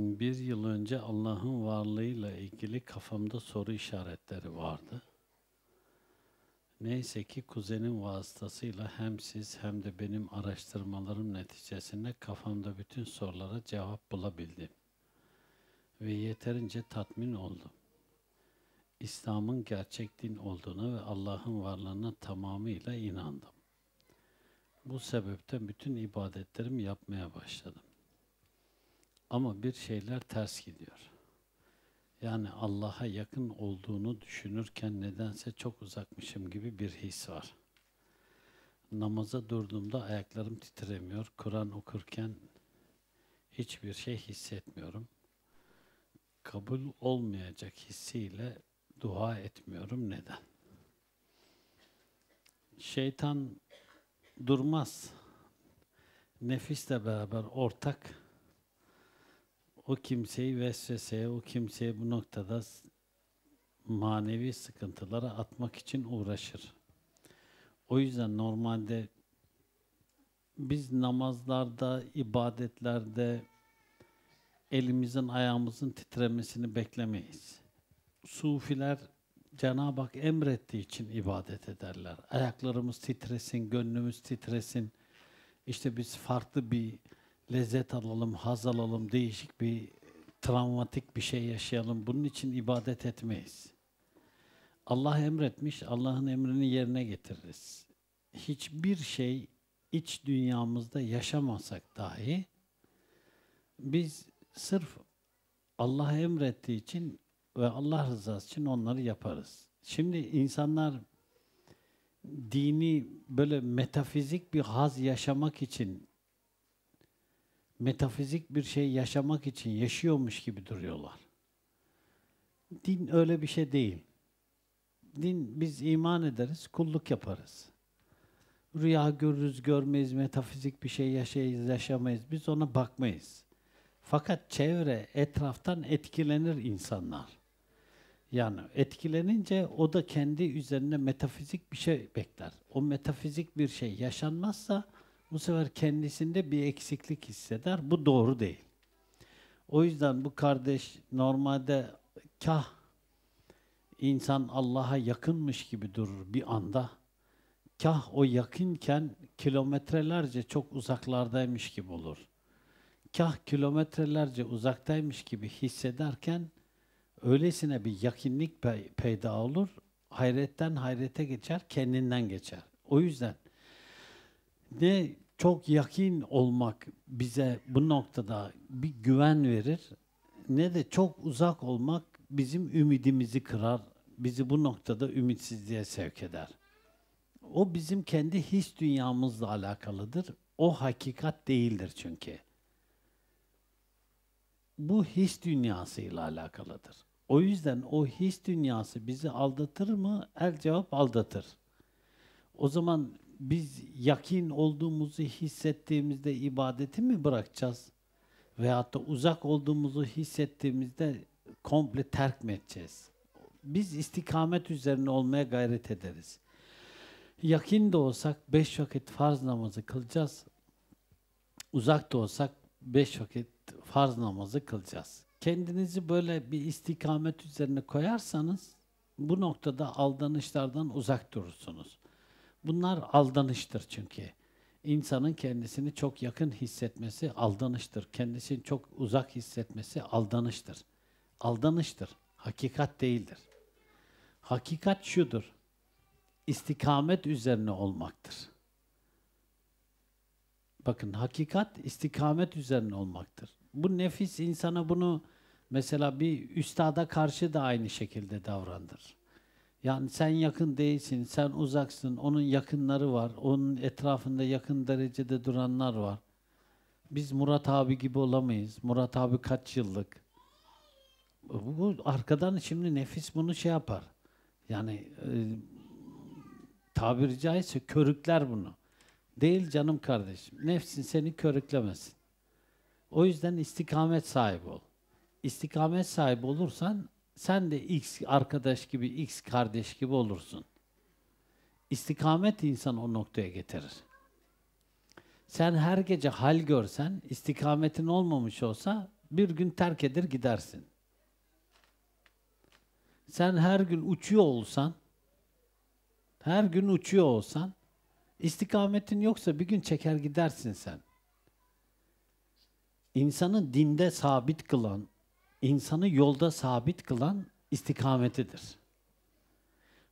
bir yıl önce Allah'ın varlığıyla ilgili kafamda soru işaretleri vardı. Neyse ki kuzenin vasıtasıyla hem siz hem de benim araştırmalarım neticesinde kafamda bütün sorulara cevap bulabildim. Ve yeterince tatmin oldum. İslam'ın gerçek din olduğuna ve Allah'ın varlığına tamamıyla inandım. Bu sebepten bütün ibadetlerimi yapmaya başladım. Ama bir şeyler ters gidiyor. Yani Allah'a yakın olduğunu düşünürken nedense çok uzakmışım gibi bir his var. Namaza durduğumda ayaklarım titremiyor. Kur'an okurken hiçbir şey hissetmiyorum. Kabul olmayacak hissiyle dua etmiyorum. Neden? Şeytan durmaz. Nefisle beraber ortak o kimseyi vesveseye, o kimseyi bu noktada manevi sıkıntılara atmak için uğraşır. O yüzden normalde biz namazlarda, ibadetlerde elimizin ayağımızın titremesini beklemeyiz. Sufiler Cenab-ı Hak emrettiği için ibadet ederler. Ayaklarımız titresin, gönlümüz titresin. İşte biz farklı bir lezzet alalım, haz alalım, değişik bir travmatik bir şey yaşayalım. Bunun için ibadet etmeyiz. Allah emretmiş, Allah'ın emrini yerine getiririz. Hiçbir şey iç dünyamızda yaşamasak dahi biz sırf Allah emrettiği için ve Allah rızası için onları yaparız. Şimdi insanlar dini böyle metafizik bir haz yaşamak için metafizik bir şey yaşamak için yaşıyormuş gibi duruyorlar. Din öyle bir şey değil. Din biz iman ederiz, kulluk yaparız. Rüya görürüz, görmeyiz, metafizik bir şey yaşayız, yaşamayız. Biz ona bakmayız. Fakat çevre, etraftan etkilenir insanlar. Yani etkilenince o da kendi üzerine metafizik bir şey bekler. O metafizik bir şey yaşanmazsa bu sefer kendisinde bir eksiklik hisseder. Bu doğru değil. O yüzden bu kardeş normalde kah insan Allah'a yakınmış gibi durur bir anda. Kah o yakınken kilometrelerce çok uzaklardaymış gibi olur. Kah kilometrelerce uzaktaymış gibi hissederken öylesine bir yakınlık pe peyda olur. Hayretten hayrete geçer, kendinden geçer. O yüzden ne çok yakin olmak bize bu noktada bir güven verir ne de çok uzak olmak bizim ümidimizi kırar, bizi bu noktada ümitsizliğe sevk eder. O bizim kendi his dünyamızla alakalıdır. O hakikat değildir çünkü. Bu his dünyasıyla alakalıdır. O yüzden o his dünyası bizi aldatır mı? El cevap aldatır. O zaman biz yakin olduğumuzu hissettiğimizde ibadeti mi bırakacağız? Veyahut da uzak olduğumuzu hissettiğimizde komple terk mi edeceğiz? Biz istikamet üzerine olmaya gayret ederiz. Yakin de olsak beş vakit farz namazı kılacağız. Uzak da olsak beş vakit farz namazı kılacağız. Kendinizi böyle bir istikamet üzerine koyarsanız bu noktada aldanışlardan uzak durursunuz. Bunlar aldanıştır çünkü. İnsanın kendisini çok yakın hissetmesi aldanıştır. Kendisini çok uzak hissetmesi aldanıştır. Aldanıştır. Hakikat değildir. Hakikat şudur. İstikamet üzerine olmaktır. Bakın hakikat istikamet üzerine olmaktır. Bu nefis insana bunu mesela bir üstada karşı da aynı şekilde davrandır. Yani sen yakın değilsin, sen uzaksın, onun yakınları var, onun etrafında yakın derecede duranlar var. Biz Murat abi gibi olamayız. Murat abi kaç yıllık? Bu, arkadan şimdi nefis bunu şey yapar. Yani e, tabiri caizse körükler bunu. Değil canım kardeşim. Nefsin seni körüklemesin. O yüzden istikamet sahibi ol. İstikamet sahibi olursan sen de X arkadaş gibi, X kardeş gibi olursun. İstikamet insan o noktaya getirir. Sen her gece hal görsen, istikametin olmamış olsa bir gün terk eder gidersin. Sen her gün uçuyor olsan, her gün uçuyor olsan, istikametin yoksa bir gün çeker gidersin sen. İnsanı dinde sabit kılan, insanı yolda sabit kılan istikametidir.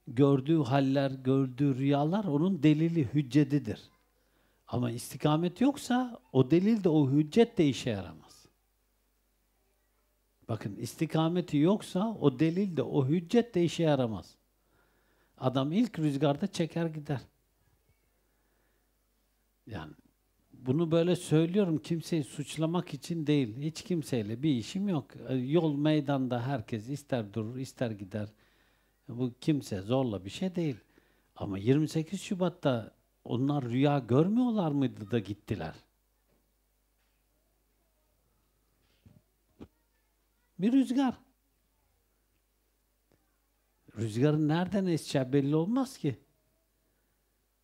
Gördüğü haller, gördüğü rüyalar onun delili, hüccedidir. Ama istikamet yoksa o delil de o hüccet de işe yaramaz. Bakın istikameti yoksa o delil de o hüccet de işe yaramaz. Adam ilk rüzgarda çeker gider. Yani bunu böyle söylüyorum kimseyi suçlamak için değil. Hiç kimseyle bir işim yok. E, yol meydanda herkes ister durur ister gider. E, bu kimse zorla bir şey değil. Ama 28 Şubat'ta onlar rüya görmüyorlar mıydı da gittiler? Bir rüzgar. Rüzgarın nereden eseceği belli olmaz ki.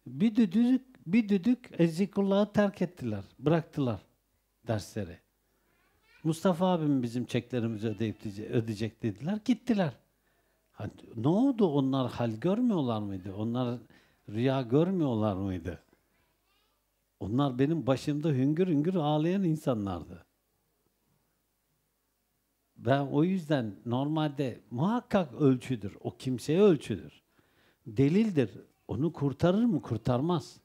Bir düdük bir düdük Ezikullah'ı terk ettiler, bıraktılar dersleri. Mustafa abim bizim çeklerimizi ödeyip ödeyecek dediler, gittiler. Hani ne oldu onlar hal görmüyorlar mıydı? Onlar rüya görmüyorlar mıydı? Onlar benim başımda hüngür hüngür ağlayan insanlardı. Ben o yüzden normalde muhakkak ölçüdür. O kimseye ölçüdür. Delildir. Onu kurtarır mı? Kurtarmaz.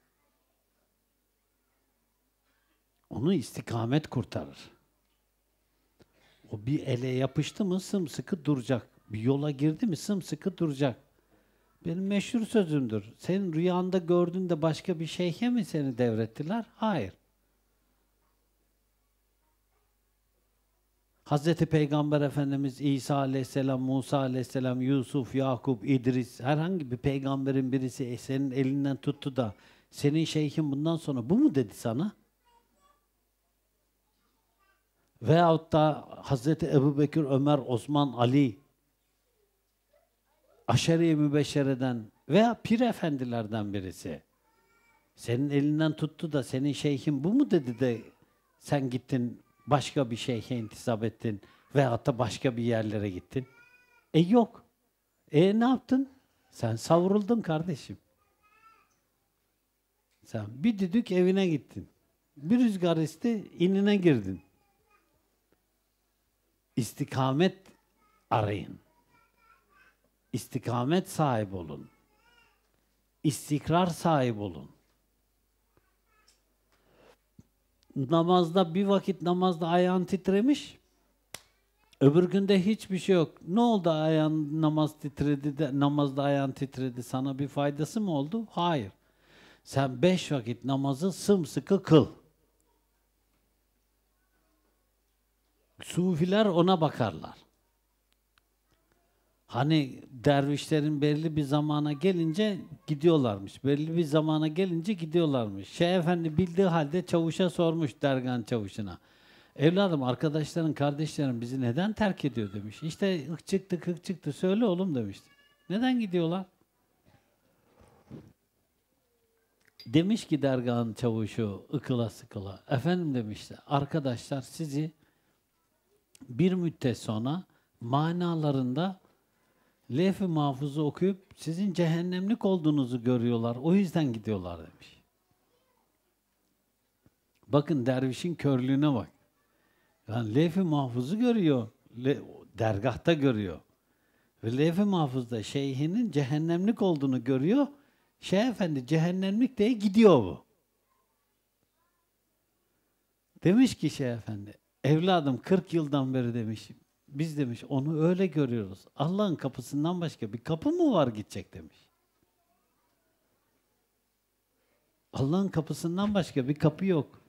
Onu istikamet kurtarır. O bir ele yapıştı mı sımsıkı duracak. Bir yola girdi mi sımsıkı duracak. Benim meşhur sözümdür. Senin rüyanda de başka bir şeyhe mi seni devrettiler? Hayır. Hazreti Peygamber Efendimiz İsa Aleyhisselam, Musa Aleyhisselam, Yusuf, Yakup, İdris herhangi bir peygamberin birisi senin elinden tuttu da senin şeyhin bundan sonra bu mu dedi sana? Veyahut da Hazreti Ebu Bekir, Ömer, Osman, Ali, aşere-i mübeşşereden veya pir efendilerden birisi senin elinden tuttu da senin şeyhin bu mu dedi de sen gittin başka bir şeyhe intisap ettin veyahut da başka bir yerlere gittin. E yok. E ne yaptın? Sen savruldun kardeşim. Sen bir düdük evine gittin. Bir rüzgar esti inine girdin istikamet arayın. İstikamet sahip olun. İstikrar sahip olun. Namazda bir vakit namazda ayağın titremiş. Öbür günde hiçbir şey yok. Ne oldu ayağın namaz titredi de namazda ayağın titredi sana bir faydası mı oldu? Hayır. Sen beş vakit namazı sımsıkı kıl. Sufiler ona bakarlar. Hani dervişlerin belli bir zamana gelince gidiyorlarmış. Belli bir zamana gelince gidiyorlarmış. Şeyh Efendi bildiği halde çavuşa sormuş dergan çavuşuna. Evladım arkadaşların, kardeşlerin bizi neden terk ediyor demiş. İşte ık çıktı, kık çıktı söyle oğlum demişti. Neden gidiyorlar? Demiş ki dergan çavuşu ıkıla sıkıla. Efendim demişti arkadaşlar sizi bir müddet sonra manalarında lef-i mahfuzu okuyup sizin cehennemlik olduğunuzu görüyorlar. O yüzden gidiyorlar demiş. Bakın dervişin körlüğüne bak. Yani lef-i mahfuzu görüyor. Le, dergahta görüyor. Ve lef-i mahfuzda şeyhinin cehennemlik olduğunu görüyor. Şeyh efendi cehennemlik diye gidiyor bu. Demiş ki Şeyh Efendi, Evladım 40 yıldan beri demiş. Biz demiş onu öyle görüyoruz. Allah'ın kapısından başka bir kapı mı var gidecek demiş. Allah'ın kapısından başka bir kapı yok.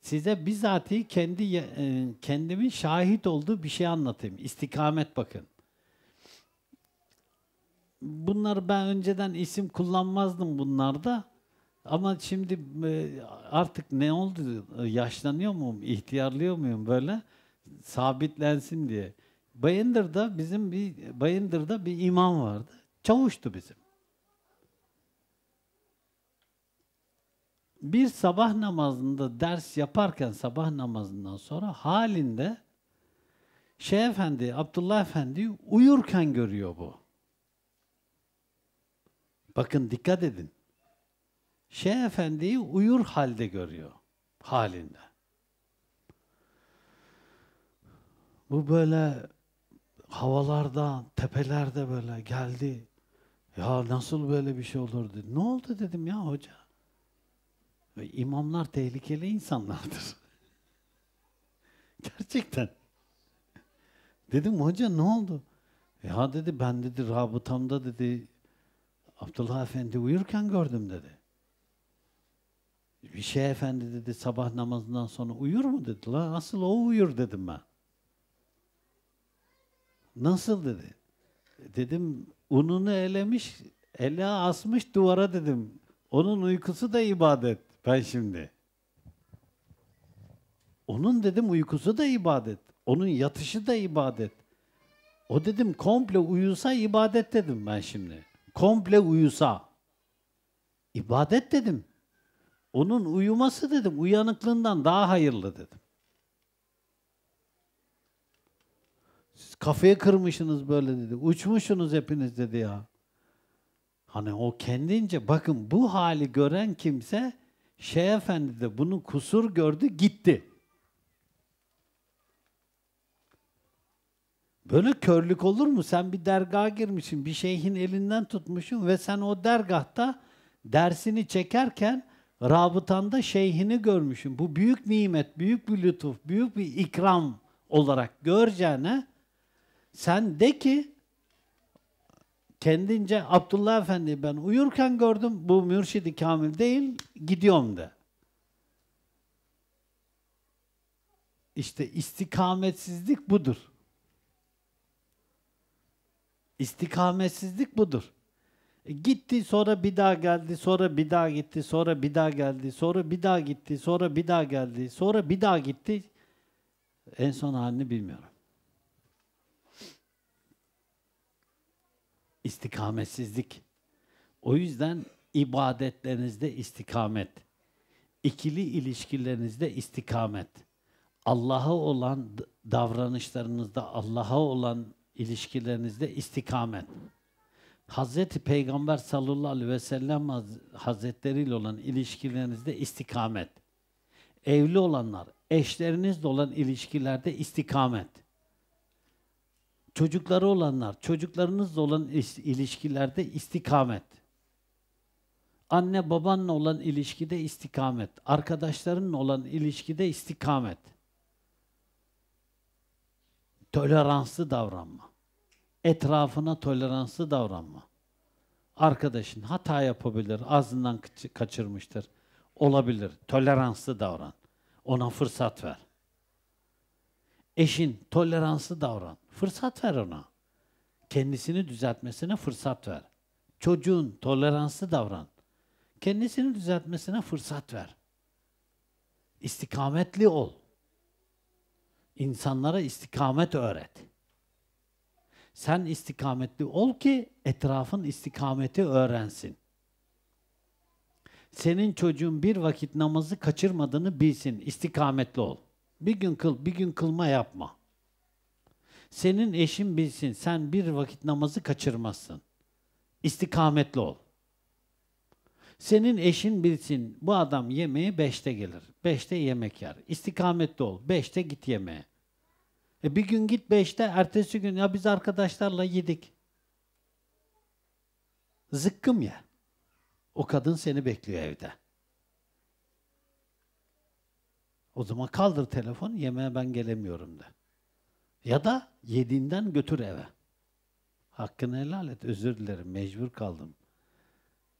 Size bizatihi kendi e, kendimin şahit olduğu bir şey anlatayım. İstikamet bakın. Bunları ben önceden isim kullanmazdım bunlarda. Ama şimdi e, artık ne oldu? E, yaşlanıyor muyum? İhtiyarlıyor muyum böyle? Sabitlensin diye. Bayındır'da bizim bir Bayındır'da bir imam vardı. Çavuştu bizim. Bir sabah namazında ders yaparken sabah namazından sonra halinde Şeyh Efendi, Abdullah Efendi uyurken görüyor bu. Bakın dikkat edin. Şeyh Efendi'yi uyur halde görüyor halinde. Bu böyle havalarda, tepelerde böyle geldi. Ya nasıl böyle bir şey olur dedi. Ne oldu dedim ya hoca. Ve imamlar tehlikeli insanlardır. Gerçekten. Dedim hoca ne oldu? Ya dedi ben dedi rabıtamda dedi Abdullah Efendi uyurken gördüm dedi şey Efendi dedi sabah namazından sonra uyur mu dedi. La asıl o uyur dedim ben. Nasıl dedi. Dedim ununu elemiş, ele asmış duvara dedim. Onun uykusu da ibadet ben şimdi. Onun dedim uykusu da ibadet. Onun yatışı da ibadet. O dedim komple uyusa ibadet dedim ben şimdi. Komple uyusa. İbadet dedim. Onun uyuması dedim uyanıklığından daha hayırlı dedim. Siz kafayı kırmışsınız böyle dedi. Uçmuşsunuz hepiniz dedi ya. Hani o kendince bakın bu hali gören kimse şey efendi de bunu kusur gördü gitti. Böyle körlük olur mu? Sen bir dergaha girmişsin, bir şeyhin elinden tutmuşsun ve sen o dergahta dersini çekerken rabıtanda şeyhini görmüşüm. Bu büyük nimet, büyük bir lütuf, büyük bir ikram olarak göreceğine sen de ki kendince Abdullah Efendi ben uyurken gördüm bu mürşidi kamil değil gidiyorum de. İşte istikametsizlik budur. İstikametsizlik budur. E, gitti sonra bir daha geldi, sonra bir daha gitti, sonra bir daha geldi, sonra bir daha gitti, sonra bir daha geldi, sonra bir daha gitti. En son halini bilmiyorum. İstikametsizlik. O yüzden ibadetlerinizde istikamet, ikili ilişkilerinizde istikamet, Allah'a olan davranışlarınızda, Allah'a olan ilişkilerinizde istikamet. Hazreti Peygamber sallallahu aleyhi ve sellem Hazretleri ile olan ilişkilerinizde istikamet. Evli olanlar, eşlerinizle olan ilişkilerde istikamet. Çocukları olanlar, çocuklarınızla olan ilişkilerde istikamet. Anne babanla olan ilişkide istikamet. Arkadaşlarınla olan ilişkide istikamet. Toleranslı davranma etrafına toleranslı davranma. Arkadaşın hata yapabilir, ağzından kaçırmıştır. Olabilir. Toleranslı davran. Ona fırsat ver. Eşin toleranslı davran. Fırsat ver ona. Kendisini düzeltmesine fırsat ver. Çocuğun toleranslı davran. Kendisini düzeltmesine fırsat ver. İstikametli ol. İnsanlara istikamet öğret. Sen istikametli ol ki etrafın istikameti öğrensin. Senin çocuğun bir vakit namazı kaçırmadığını bilsin. İstikametli ol. Bir gün kıl, bir gün kılma yapma. Senin eşin bilsin. Sen bir vakit namazı kaçırmazsın. İstikametli ol. Senin eşin bilsin bu adam yemeğe beşte gelir. Beşte yemek yer. İstikametli ol. Beşte git yemeğe. E bir gün git beşte, ertesi gün ya biz arkadaşlarla yedik. Zıkkım ya. O kadın seni bekliyor evde. O zaman kaldır telefon, yemeğe ben gelemiyorum de. Ya da yediğinden götür eve. Hakkını helal et, özür dilerim, mecbur kaldım.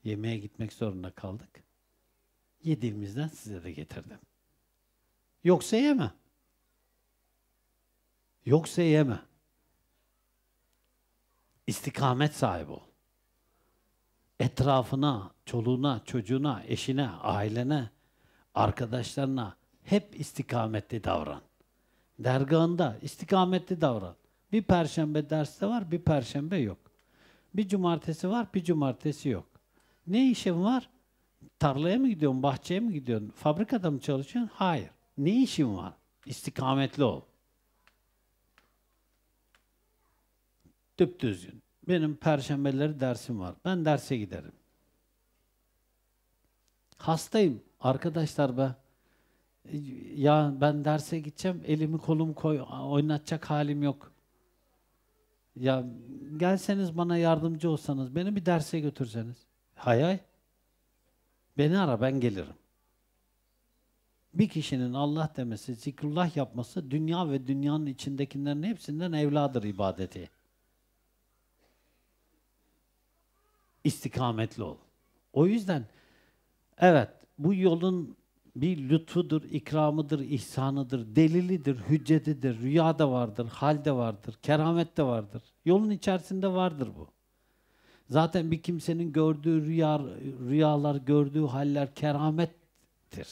Yemeğe gitmek zorunda kaldık. Yediğimizden size de getirdim. Yoksa yeme. Yoksa yeme. İstikamet sahibi ol. Etrafına, çoluğuna, çocuğuna, eşine, ailene, arkadaşlarına hep istikametli davran. Dergahında istikametli davran. Bir perşembe derste var, bir perşembe yok. Bir cumartesi var, bir cumartesi yok. Ne işin var? Tarlaya mı gidiyorsun, bahçeye mi gidiyorsun, fabrikada mı çalışıyorsun? Hayır. Ne işin var? İstikametli ol. düzgün. Benim perşembeleri dersim var. Ben derse giderim. Hastayım arkadaşlar be. E, ya ben derse gideceğim, elimi kolumu koy, oynatacak halim yok. Ya gelseniz bana yardımcı olsanız, beni bir derse götürseniz. Hay hay. Beni ara ben gelirim. Bir kişinin Allah demesi, zikrullah yapması dünya ve dünyanın içindekilerin hepsinden evladır ibadeti. istikametli ol. O yüzden evet bu yolun bir lütfudur, ikramıdır, ihsanıdır, delilidir, hüccedidir, da vardır, hal de vardır, keramet de vardır. Yolun içerisinde vardır bu. Zaten bir kimsenin gördüğü rüya, rüyalar, gördüğü haller keramettir.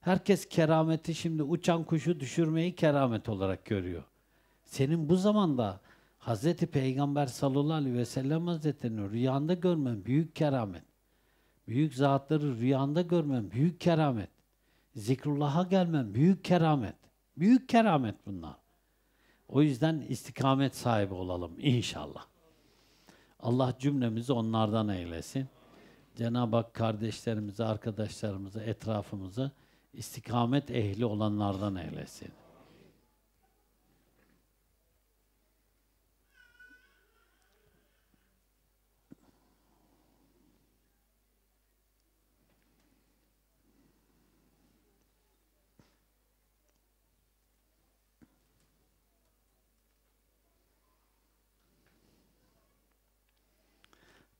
Herkes kerameti şimdi uçan kuşu düşürmeyi keramet olarak görüyor. Senin bu zamanda Hazreti Peygamber sallallahu aleyhi ve sellem Hazretleri'ni rüyanda görmem büyük keramet. Büyük zatları rüyanda görmem büyük keramet. Zikrullah'a gelmem büyük keramet. Büyük keramet bunlar. O yüzden istikamet sahibi olalım inşallah. Allah cümlemizi onlardan eylesin. Cenab-ı Hak kardeşlerimizi, arkadaşlarımızı, etrafımızı istikamet ehli olanlardan eylesin.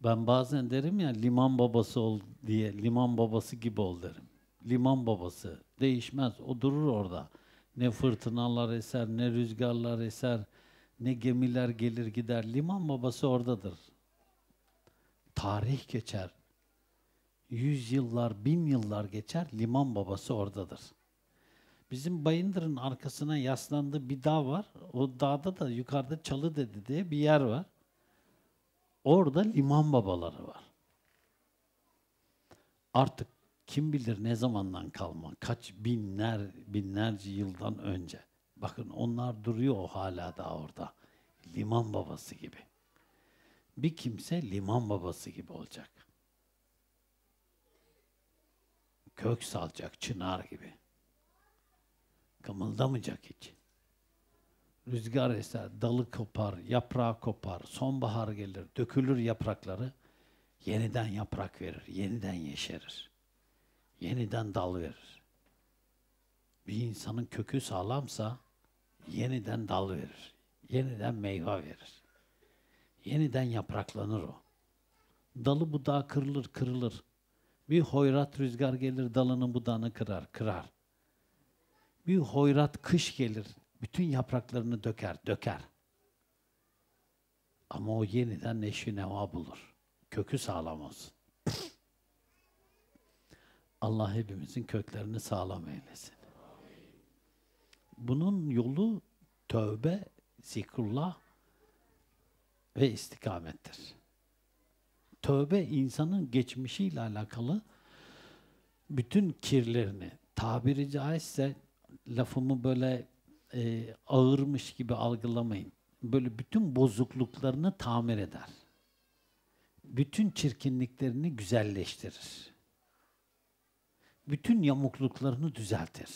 Ben bazen derim ya liman babası ol diye, liman babası gibi ol derim. Liman babası değişmez, o durur orada. Ne fırtınalar eser, ne rüzgarlar eser, ne gemiler gelir gider. Liman babası oradadır. Tarih geçer. Yüz yıllar, bin yıllar geçer, liman babası oradadır. Bizim Bayındır'ın arkasına yaslandığı bir dağ var. O dağda da yukarıda Çalı dedi diye bir yer var. Orada liman babaları var. Artık kim bilir ne zamandan kalma, kaç binler, binlerce yıldan önce. Bakın onlar duruyor hala da orada. Liman babası gibi. Bir kimse liman babası gibi olacak. Kök salacak çınar gibi. Kımıldamayacak hiç rüzgar eser, dalı kopar, yaprağı kopar, sonbahar gelir, dökülür yaprakları, yeniden yaprak verir, yeniden yeşerir, yeniden dal verir. Bir insanın kökü sağlamsa yeniden dal verir, yeniden meyve verir. Yeniden yapraklanır o. Dalı budağı kırılır, kırılır. Bir hoyrat rüzgar gelir, dalını budağını kırar, kırar. Bir hoyrat kış gelir, bütün yapraklarını döker, döker. Ama o yeniden neşi neva bulur. Kökü sağlam olsun. Allah hepimizin köklerini sağlam eylesin. Bunun yolu tövbe, zikrullah ve istikamettir. Tövbe insanın geçmişiyle alakalı bütün kirlerini, tabiri caizse lafımı böyle e, ağırmış gibi algılamayın. Böyle bütün bozukluklarını tamir eder. Bütün çirkinliklerini güzelleştirir. Bütün yamukluklarını düzeltir.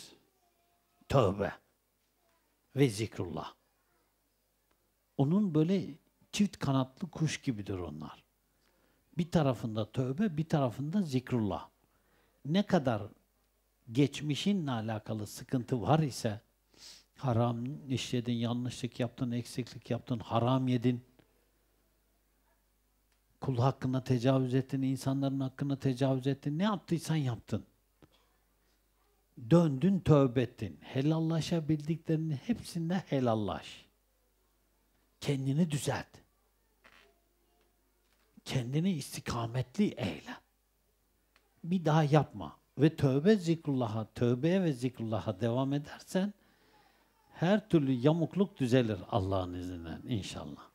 Tövbe ve zikrullah. Onun böyle çift kanatlı kuş gibidir onlar. Bir tarafında tövbe, bir tarafında zikrullah. Ne kadar geçmişinle alakalı sıkıntı var ise Haram işledin, yanlışlık yaptın, eksiklik yaptın, haram yedin. Kul hakkına tecavüz ettin, insanların hakkına tecavüz ettin. Ne yaptıysan yaptın. Döndün, tövbe ettin. Helallaşabildiklerinin hepsinde helallaş. Kendini düzelt. Kendini istikametli eyle. Bir daha yapma. Ve tövbe zikrullah'a, tövbeye ve zikrullah'a devam edersen her türlü yamukluk düzelir Allah'ın izniyle inşallah.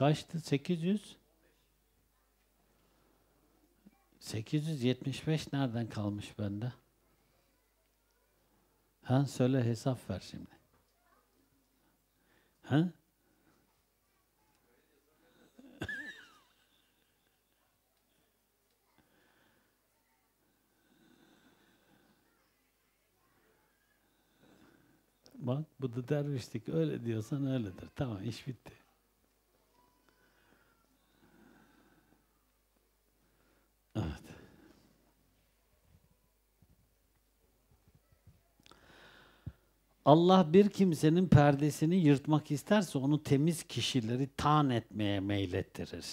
Kaçtı? 800? 875 nereden kalmış bende? Ha söyle hesap ver şimdi. Ha? Bak bu da dervişlik öyle diyorsan öyledir. Tamam iş bitti. Allah bir kimsenin perdesini yırtmak isterse onu temiz kişileri tan etmeye meylettirir.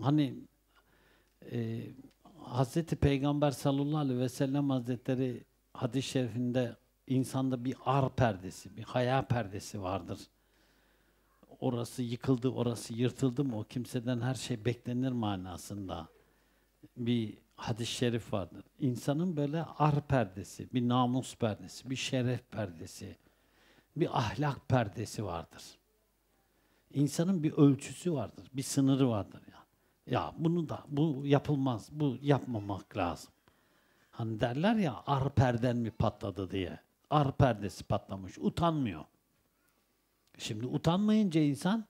Hani e, Hz. Peygamber sallallahu aleyhi ve sellem hazretleri hadis-i şerifinde insanda bir ar perdesi, bir haya perdesi vardır. Orası yıkıldı, orası yırtıldı mı o kimseden her şey beklenir manasında bir hadis-i şerif vardır. İnsanın böyle ar perdesi, bir namus perdesi, bir şeref perdesi, bir ahlak perdesi vardır. İnsanın bir ölçüsü vardır, bir sınırı vardır yani. Ya bunu da bu yapılmaz, bu yapmamak lazım. Hani derler ya ar perden mi patladı diye. Ar perdesi patlamış, utanmıyor. Şimdi utanmayınca insan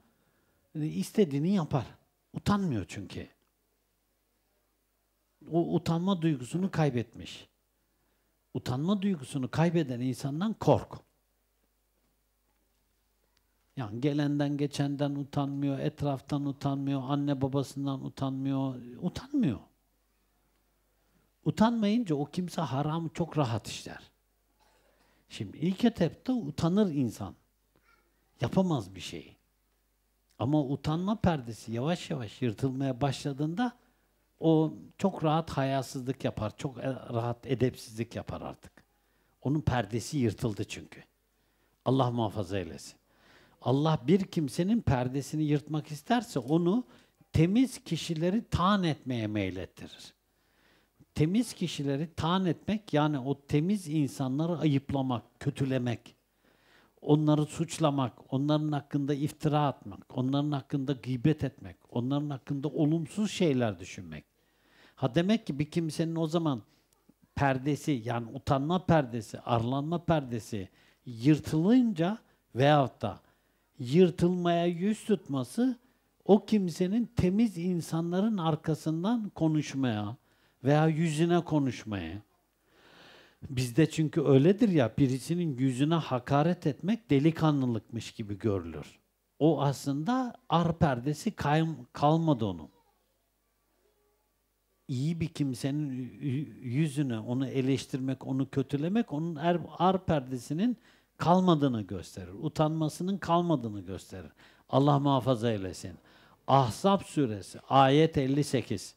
istediğini yapar. Utanmıyor çünkü o utanma duygusunu kaybetmiş. Utanma duygusunu kaybeden insandan kork. Yani gelenden geçenden utanmıyor, etraftan utanmıyor, anne babasından utanmıyor, utanmıyor. Utanmayınca o kimse haramı çok rahat işler. Şimdi ilk etapta utanır insan. Yapamaz bir şeyi. Ama utanma perdesi yavaş yavaş yırtılmaya başladığında o çok rahat hayasızlık yapar, çok e, rahat edepsizlik yapar artık. Onun perdesi yırtıldı çünkü. Allah muhafaza eylesin. Allah bir kimsenin perdesini yırtmak isterse onu temiz kişileri tan etmeye meylettirir. Temiz kişileri tan etmek yani o temiz insanları ayıplamak, kötülemek, onları suçlamak, onların hakkında iftira atmak, onların hakkında gıybet etmek, onların hakkında olumsuz şeyler düşünmek. Ha demek ki bir kimsenin o zaman perdesi yani utanma perdesi, arlanma perdesi yırtılınca veyahut da yırtılmaya yüz tutması o kimsenin temiz insanların arkasından konuşmaya veya yüzüne konuşmaya. Bizde çünkü öyledir ya birisinin yüzüne hakaret etmek delikanlılıkmış gibi görülür. O aslında ar perdesi kay- kalmadı onun iyi bir kimsenin yüzüne onu eleştirmek, onu kötülemek onun er, ar perdesinin kalmadığını gösterir. Utanmasının kalmadığını gösterir. Allah muhafaza eylesin. Ahzab suresi ayet 58.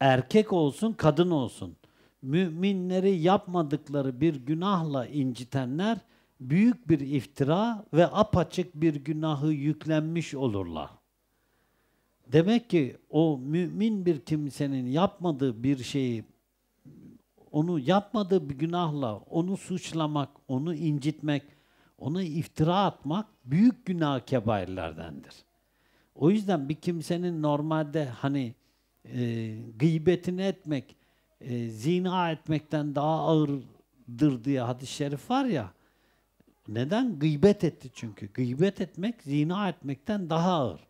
Erkek olsun, kadın olsun. Müminleri yapmadıkları bir günahla incitenler büyük bir iftira ve apaçık bir günahı yüklenmiş olurlar. Demek ki o mümin bir kimsenin yapmadığı bir şeyi onu yapmadığı bir günahla onu suçlamak, onu incitmek, ona iftira atmak büyük günah kebairlerdendir. O yüzden bir kimsenin normalde hani e, gıybetini etmek, e, zina etmekten daha ağırdır diye hadis-i şerif var ya. Neden? Gıybet etti çünkü. Gıybet etmek zina etmekten daha ağır.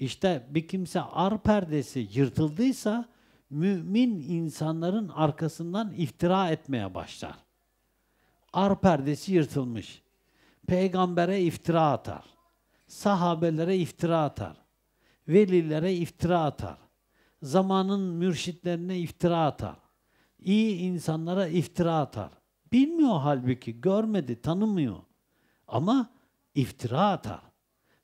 İşte bir kimse ar perdesi yırtıldıysa mümin insanların arkasından iftira etmeye başlar. Ar perdesi yırtılmış. Peygambere iftira atar. Sahabelere iftira atar. Velilere iftira atar. Zamanın mürşitlerine iftira atar. İyi insanlara iftira atar. Bilmiyor halbuki, görmedi, tanımıyor. Ama iftira atar.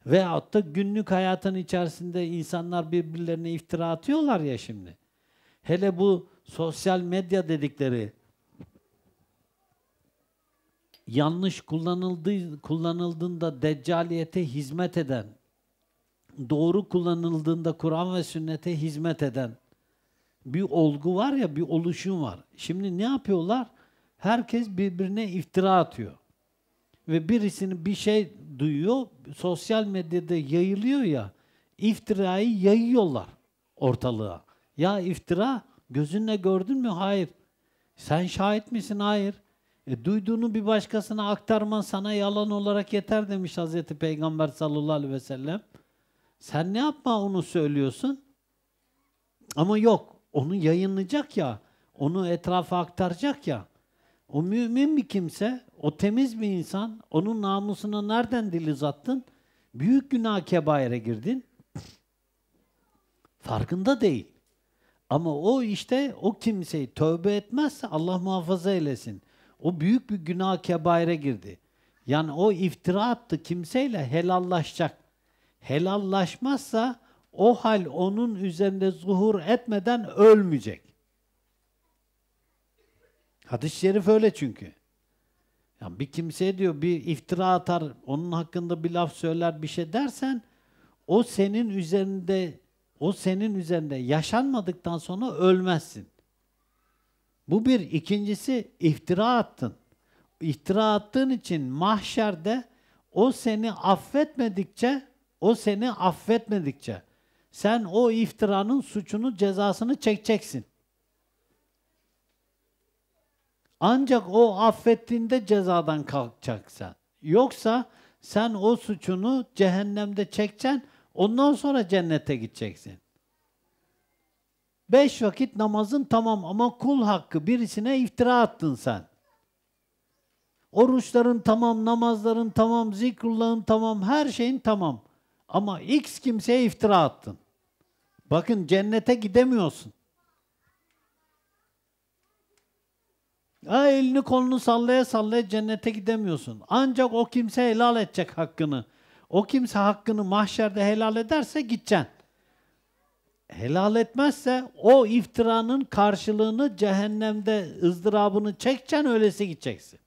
Veyahut da günlük hayatın içerisinde insanlar birbirlerine iftira atıyorlar ya şimdi. Hele bu sosyal medya dedikleri yanlış kullanıldığı, kullanıldığında deccaliyete hizmet eden, doğru kullanıldığında Kur'an ve sünnete hizmet eden bir olgu var ya, bir oluşum var. Şimdi ne yapıyorlar? Herkes birbirine iftira atıyor ve birisini bir şey duyuyor, sosyal medyada yayılıyor ya, iftirayı yayıyorlar ortalığa. Ya iftira gözünle gördün mü? Hayır. Sen şahit misin? Hayır. E, duyduğunu bir başkasına aktarman sana yalan olarak yeter demiş Hazreti Peygamber sallallahu aleyhi ve sellem. Sen ne yapma onu söylüyorsun? Ama yok, onu yayınlayacak ya, onu etrafa aktaracak ya. O mümin bir kimse, o temiz bir insan, onun namusuna nereden dil uzattın? Büyük günah kebaire girdin. Farkında değil. Ama o işte o kimseyi tövbe etmezse Allah muhafaza eylesin. O büyük bir günah kebaire girdi. Yani o iftira attı kimseyle helallaşacak. Helallaşmazsa o hal onun üzerinde zuhur etmeden ölmeyecek. Hadis-i şerif öyle çünkü. Yani bir kimseye diyor bir iftira atar, onun hakkında bir laf söyler, bir şey dersen o senin üzerinde o senin üzerinde yaşanmadıktan sonra ölmezsin. Bu bir. ikincisi iftira attın. İftira attığın için mahşerde o seni affetmedikçe o seni affetmedikçe sen o iftiranın suçunu cezasını çekeceksin. Ancak o affettiğinde cezadan kalkacaksın. Yoksa sen o suçunu cehennemde çekeceksin, ondan sonra cennete gideceksin. Beş vakit namazın tamam ama kul hakkı birisine iftira attın sen. Oruçların tamam, namazların tamam, zikrullahın tamam, her şeyin tamam. Ama X kimseye iftira attın. Bakın cennete gidemiyorsun. Ha, elini kolunu sallaya sallaya cennete gidemiyorsun. Ancak o kimse helal edecek hakkını. O kimse hakkını mahşerde helal ederse gideceksin. Helal etmezse o iftiranın karşılığını cehennemde ızdırabını çekeceksin öylesi gideceksin.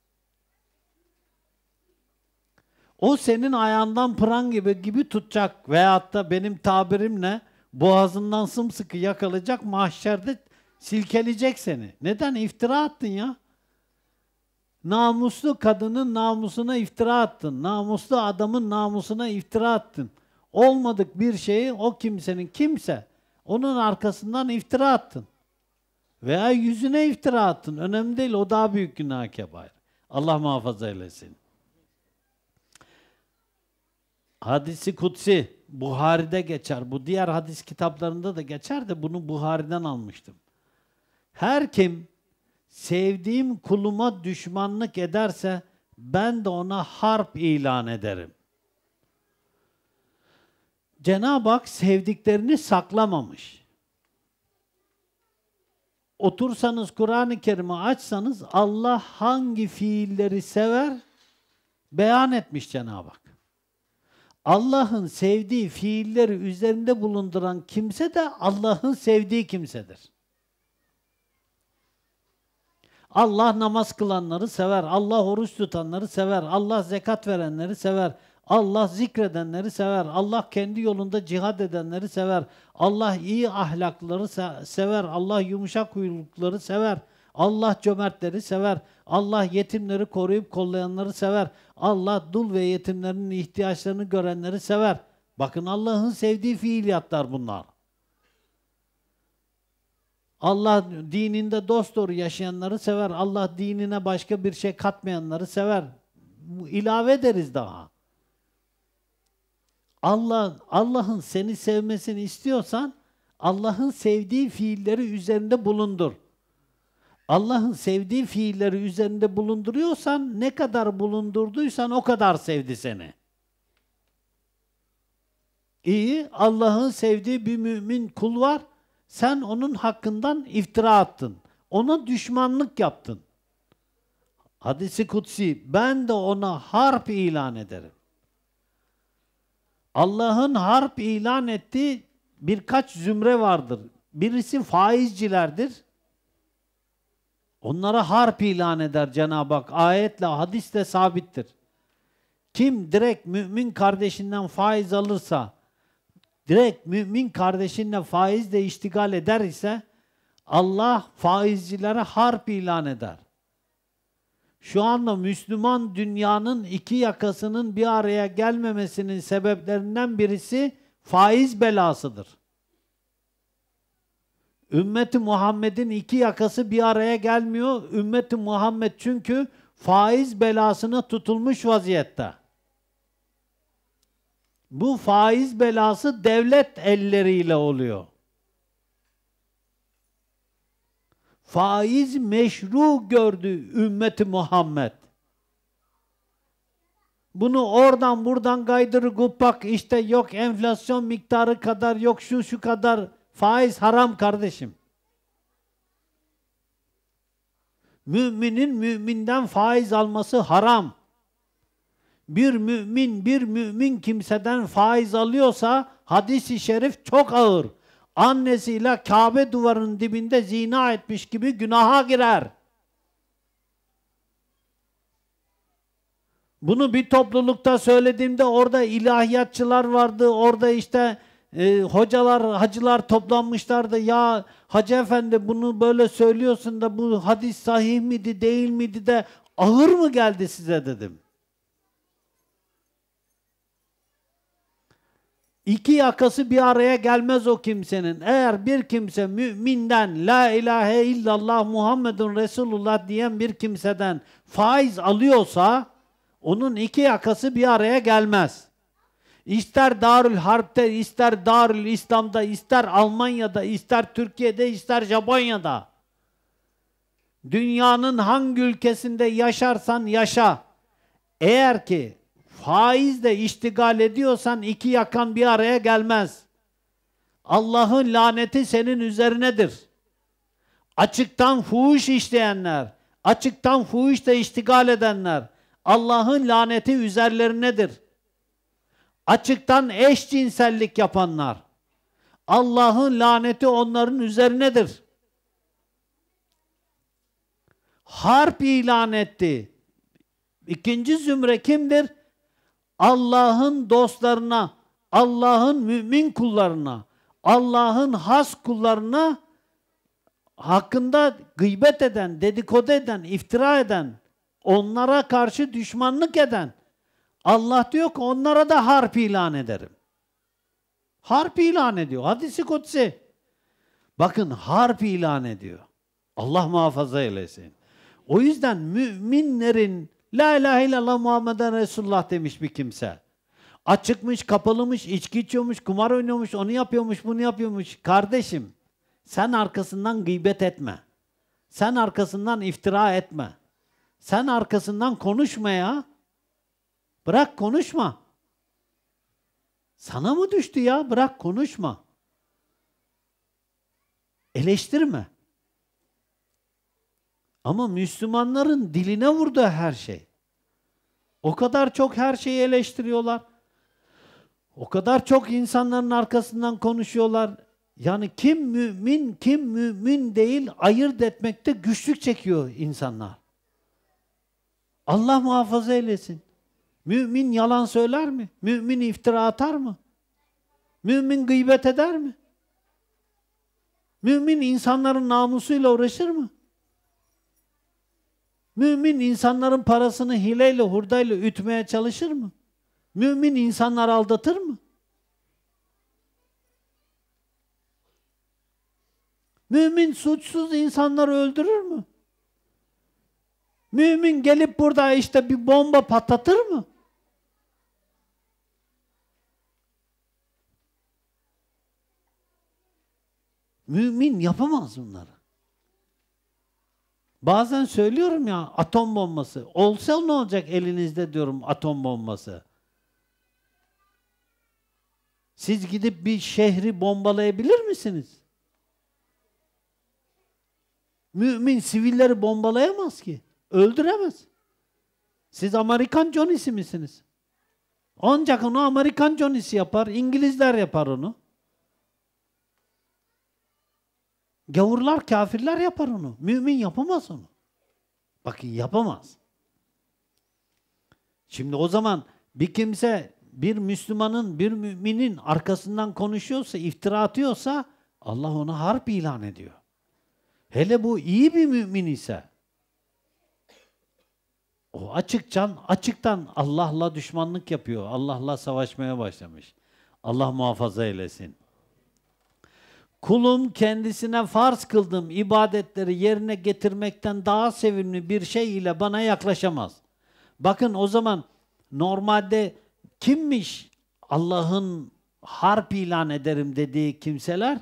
O senin ayağından pıran gibi gibi tutacak veyahut da benim tabirimle boğazından sımsıkı yakalayacak mahşerde silkeleyecek seni. Neden? iftira attın ya. Namuslu kadının namusuna iftira attın. Namuslu adamın namusuna iftira attın. Olmadık bir şeyi o kimsenin kimse onun arkasından iftira attın. Veya yüzüne iftira attın. Önemli değil. O daha büyük günah kebair. Allah muhafaza eylesin. Hadisi kutsi Buhari'de geçer. Bu diğer hadis kitaplarında da geçer de bunu Buhari'den almıştım. Her kim sevdiğim kuluma düşmanlık ederse ben de ona harp ilan ederim. Cenab-ı Hak sevdiklerini saklamamış. Otursanız Kur'an-ı Kerim'i açsanız Allah hangi fiilleri sever beyan etmiş Cenab-ı Hak. Allah'ın sevdiği fiilleri üzerinde bulunduran kimse de Allah'ın sevdiği kimsedir. Allah namaz kılanları sever, Allah oruç tutanları sever, Allah zekat verenleri sever, Allah zikredenleri sever, Allah kendi yolunda cihad edenleri sever, Allah iyi ahlakları sever, Allah yumuşak huylukları sever, Allah cömertleri sever, Allah yetimleri koruyup kollayanları sever, Allah dul ve yetimlerin ihtiyaçlarını görenleri sever. Bakın Allah'ın sevdiği fiiliyatlar bunlar. Allah dininde dosdoğru yaşayanları sever. Allah dinine başka bir şey katmayanları sever. İlave ederiz daha. Allah Allah'ın seni sevmesini istiyorsan Allah'ın sevdiği fiilleri üzerinde bulundur. Allah'ın sevdiği fiilleri üzerinde bulunduruyorsan ne kadar bulundurduysan o kadar sevdi seni. İyi, Allah'ın sevdiği bir mümin kul var. Sen onun hakkından iftira attın. Ona düşmanlık yaptın. Hadisi kutsi ben de ona harp ilan ederim. Allah'ın harp ilan ettiği birkaç zümre vardır. Birisi faizcilerdir. Onlara harp ilan eder Cenab-ı Hak. Ayetle, hadisle sabittir. Kim direkt mümin kardeşinden faiz alırsa, direkt mümin kardeşinle faizle iştigal eder ise Allah faizcilere harp ilan eder. Şu anda Müslüman dünyanın iki yakasının bir araya gelmemesinin sebeplerinden birisi faiz belasıdır. Ümmeti Muhammed'in iki yakası bir araya gelmiyor. Ümmeti Muhammed çünkü faiz belasına tutulmuş vaziyette. Bu faiz belası devlet elleriyle oluyor. Faiz meşru gördü ümmeti Muhammed. Bunu oradan buradan gaydırı gupak işte yok enflasyon miktarı kadar yok şu şu kadar faiz haram kardeşim. Müminin müminden faiz alması haram bir mümin bir mümin kimseden faiz alıyorsa hadisi şerif çok ağır. Annesiyle Kabe duvarının dibinde zina etmiş gibi günaha girer. Bunu bir toplulukta söylediğimde orada ilahiyatçılar vardı, orada işte e, hocalar, hacılar toplanmışlardı. Ya hacı efendi bunu böyle söylüyorsun da bu hadis sahih miydi, değil miydi de ağır mı geldi size dedim. İki yakası bir araya gelmez o kimsenin. Eğer bir kimse müminden la ilahe illallah Muhammedun Resulullah diyen bir kimseden faiz alıyorsa onun iki yakası bir araya gelmez. İster Darül Harp'te, ister Darül İslam'da, ister Almanya'da, ister Türkiye'de, ister Japonya'da. Dünyanın hangi ülkesinde yaşarsan yaşa. Eğer ki faizle iştigal ediyorsan iki yakan bir araya gelmez. Allah'ın laneti senin üzerinedir. Açıktan fuhuş işleyenler, açıktan fuhuşla iştigal edenler Allah'ın laneti üzerlerinedir. Açıktan eşcinsellik yapanlar Allah'ın laneti onların üzerinedir. Harp ilan etti. İkinci zümre kimdir? Allah'ın dostlarına, Allah'ın mümin kullarına, Allah'ın has kullarına hakkında gıybet eden, dedikodu eden, iftira eden, onlara karşı düşmanlık eden Allah diyor ki onlara da harp ilan ederim. Harp ilan ediyor. Hadisi kutsi. Bakın harp ilan ediyor. Allah muhafaza eylesin. O yüzden müminlerin La ilahe illallah Muhammeden Resulullah demiş bir kimse. Açıkmış, kapalımış, içki içiyormuş, kumar oynuyormuş, onu yapıyormuş, bunu yapıyormuş. Kardeşim sen arkasından gıybet etme. Sen arkasından iftira etme. Sen arkasından konuşma ya. Bırak konuşma. Sana mı düştü ya? Bırak konuşma. Eleştirme. Ama Müslümanların diline vurdu her şey. O kadar çok her şeyi eleştiriyorlar. O kadar çok insanların arkasından konuşuyorlar. Yani kim mümin, kim mümin değil ayırt etmekte güçlük çekiyor insanlar. Allah muhafaza eylesin. Mümin yalan söyler mi? Mümin iftira atar mı? Mümin gıybet eder mi? Mümin insanların namusuyla uğraşır mı? Mümin insanların parasını hileyle, hurdayla ütmeye çalışır mı? Mümin insanları aldatır mı? Mümin suçsuz insanları öldürür mü? Mümin gelip burada işte bir bomba patlatır mı? Mümin yapamaz bunları. Bazen söylüyorum ya atom bombası. Olsa ne olacak elinizde diyorum atom bombası. Siz gidip bir şehri bombalayabilir misiniz? Mümin sivilleri bombalayamaz ki. Öldüremez. Siz Amerikan Johnny'si misiniz? Ancak onu Amerikan Johnny'si yapar, İngilizler yapar onu. Gavurlar, kafirler yapar onu. Mümin yapamaz onu. Bakın yapamaz. Şimdi o zaman bir kimse bir Müslümanın, bir müminin arkasından konuşuyorsa, iftira atıyorsa Allah ona harp ilan ediyor. Hele bu iyi bir mümin ise o açıkçan, açıktan Allah'la düşmanlık yapıyor. Allah'la savaşmaya başlamış. Allah muhafaza eylesin kulum kendisine farz kıldığım ibadetleri yerine getirmekten daha sevimli bir şey ile bana yaklaşamaz. Bakın o zaman normalde kimmiş Allah'ın harp ilan ederim dediği kimseler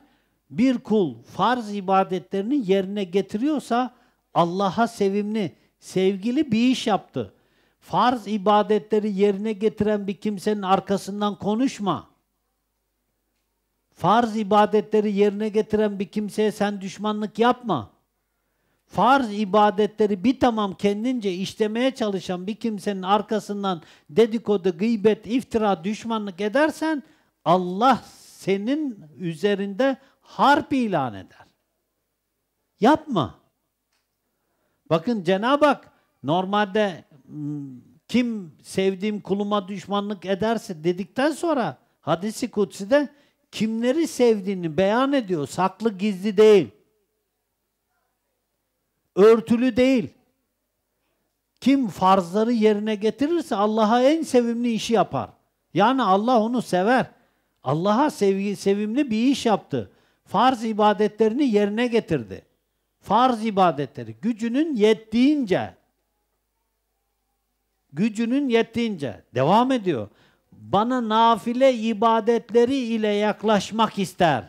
bir kul farz ibadetlerini yerine getiriyorsa Allah'a sevimli, sevgili bir iş yaptı. Farz ibadetleri yerine getiren bir kimsenin arkasından konuşma. Farz ibadetleri yerine getiren bir kimseye sen düşmanlık yapma. Farz ibadetleri bir tamam kendince işlemeye çalışan bir kimsenin arkasından dedikodu, gıybet, iftira, düşmanlık edersen Allah senin üzerinde harp ilan eder. Yapma. Bakın Cenab-ı Hak normalde ıı, kim sevdiğim kuluma düşmanlık ederse dedikten sonra hadisi kutsi de kimleri sevdiğini beyan ediyor. Saklı gizli değil. Örtülü değil. Kim farzları yerine getirirse Allah'a en sevimli işi yapar. Yani Allah onu sever. Allah'a sevgi, sevimli bir iş yaptı. Farz ibadetlerini yerine getirdi. Farz ibadetleri gücünün yettiğince gücünün yettiğince devam ediyor bana nafile ibadetleri ile yaklaşmak ister.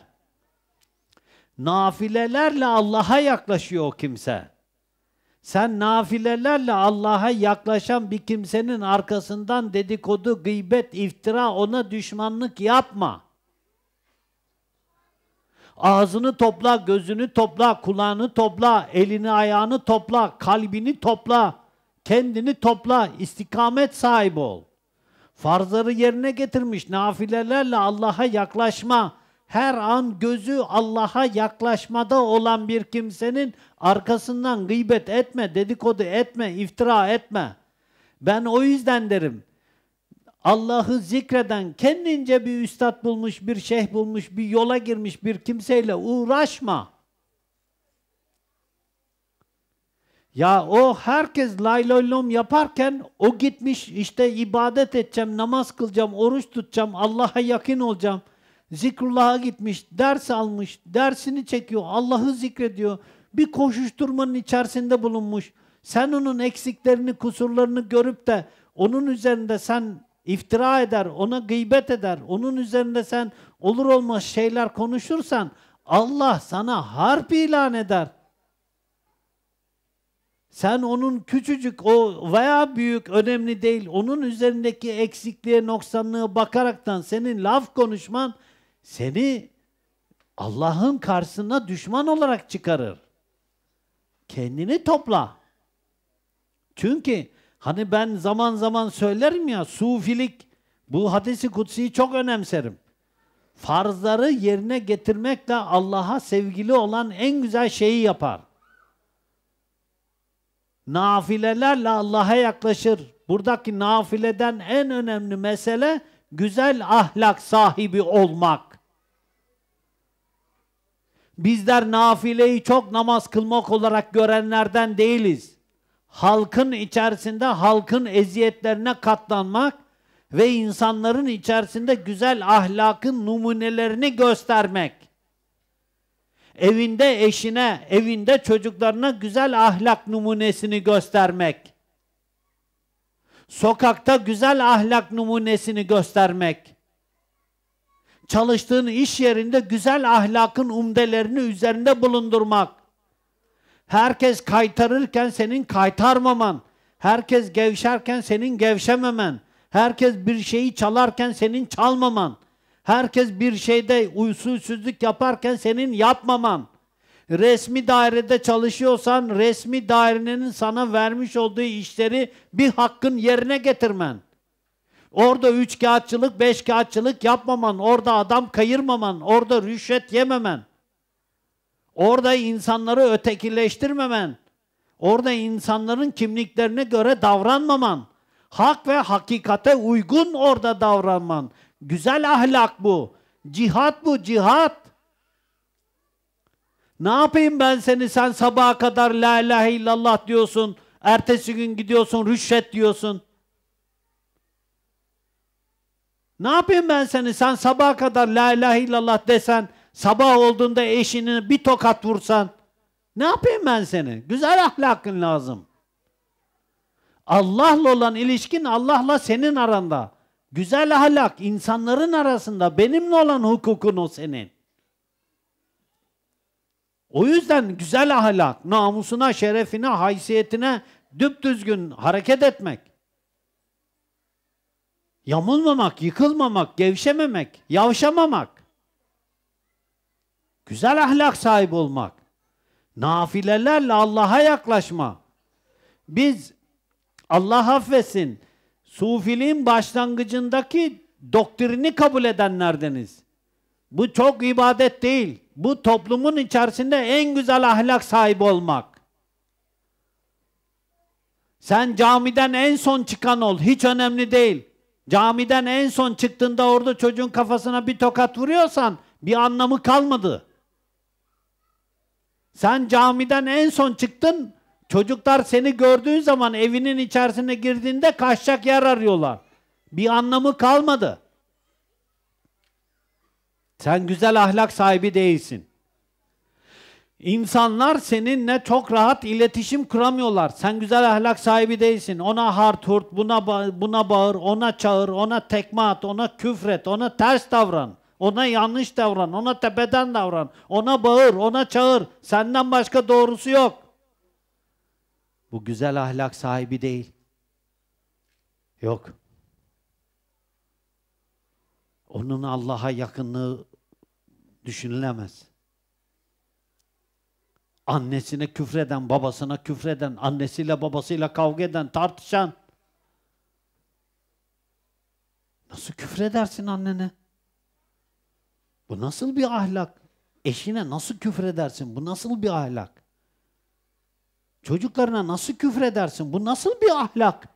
Nafilelerle Allah'a yaklaşıyor o kimse. Sen nafilelerle Allah'a yaklaşan bir kimsenin arkasından dedikodu, gıybet, iftira, ona düşmanlık yapma. Ağzını topla, gözünü topla, kulağını topla, elini ayağını topla, kalbini topla, kendini topla, istikamet sahibi ol. Farzları yerine getirmiş nafilelerle Allah'a yaklaşma, her an gözü Allah'a yaklaşmada olan bir kimsenin arkasından gıybet etme, dedikodu etme, iftira etme. Ben o yüzden derim, Allah'ı zikreden, kendince bir üstad bulmuş, bir şeyh bulmuş, bir yola girmiş bir kimseyle uğraşma.'' Ya o herkes lay yaparken o gitmiş işte ibadet edeceğim, namaz kılacağım, oruç tutacağım, Allah'a yakın olacağım. Zikrullah'a gitmiş, ders almış, dersini çekiyor, Allah'ı zikrediyor. Bir koşuşturmanın içerisinde bulunmuş. Sen onun eksiklerini, kusurlarını görüp de onun üzerinde sen iftira eder, ona gıybet eder, onun üzerinde sen olur olmaz şeyler konuşursan Allah sana harp ilan eder. Sen onun küçücük o veya büyük önemli değil. Onun üzerindeki eksikliğe, noksanlığı bakaraktan senin laf konuşman seni Allah'ın karşısına düşman olarak çıkarır. Kendini topla. Çünkü hani ben zaman zaman söylerim ya sufilik bu hadisi kutsiyi çok önemserim. Farzları yerine getirmekle Allah'a sevgili olan en güzel şeyi yapar nafilelerle Allah'a yaklaşır. Buradaki nafileden en önemli mesele güzel ahlak sahibi olmak. Bizler nafileyi çok namaz kılmak olarak görenlerden değiliz. Halkın içerisinde halkın eziyetlerine katlanmak ve insanların içerisinde güzel ahlakın numunelerini göstermek evinde eşine, evinde çocuklarına güzel ahlak numunesini göstermek. Sokakta güzel ahlak numunesini göstermek. Çalıştığın iş yerinde güzel ahlakın umdelerini üzerinde bulundurmak. Herkes kaytarırken senin kaytarmaman, herkes gevşerken senin gevşememen, herkes bir şeyi çalarken senin çalmaman, Herkes bir şeyde usulsüzlük yaparken senin yapmaman. Resmi dairede çalışıyorsan resmi dairenin sana vermiş olduğu işleri bir hakkın yerine getirmen. Orada üç kağıtçılık, beş kağıtçılık yapmaman, orada adam kayırmaman, orada rüşvet yememen. Orada insanları ötekileştirmemen. Orada insanların kimliklerine göre davranmaman. Hak ve hakikate uygun orada davranman. Güzel ahlak bu. Cihat bu, cihat. Ne yapayım ben seni? Sen sabaha kadar la ilahe illallah diyorsun. Ertesi gün gidiyorsun rüşvet diyorsun. Ne yapayım ben seni? Sen sabaha kadar la ilahe illallah desen, sabah olduğunda eşini bir tokat vursan. Ne yapayım ben seni? Güzel ahlakın lazım. Allah'la olan ilişkin Allah'la senin aranda. Güzel ahlak insanların arasında benimle olan hukukun o senin. O yüzden güzel ahlak, namusuna, şerefine, haysiyetine düpdüzgün hareket etmek. Yamulmamak, yıkılmamak, gevşememek, yavşamamak. Güzel ahlak sahibi olmak. Nafilelerle Allah'a yaklaşma. Biz Allah affetsin Sufiliğin başlangıcındaki doktrini kabul edenlerdeniz. Bu çok ibadet değil. Bu toplumun içerisinde en güzel ahlak sahibi olmak. Sen camiden en son çıkan ol. Hiç önemli değil. Camiden en son çıktığında orada çocuğun kafasına bir tokat vuruyorsan bir anlamı kalmadı. Sen camiden en son çıktın, Çocuklar seni gördüğü zaman evinin içerisine girdiğinde kaçacak yer arıyorlar. Bir anlamı kalmadı. Sen güzel ahlak sahibi değilsin. İnsanlar seninle çok rahat iletişim kuramıyorlar. Sen güzel ahlak sahibi değilsin. Ona hart hurt, buna, ba buna bağır, ona çağır, ona tekme at, ona küfret, ona ters davran. Ona yanlış davran, ona tepeden davran, ona bağır, ona çağır. Senden başka doğrusu yok. Bu güzel ahlak sahibi değil. Yok. Onun Allah'a yakınlığı düşünülemez. Annesine küfreden, babasına küfreden, annesiyle babasıyla kavga eden, tartışan. Nasıl küfredersin annene? Bu nasıl bir ahlak? Eşine nasıl küfredersin? Bu nasıl bir ahlak? Çocuklarına nasıl küfredersin? Bu nasıl bir ahlak?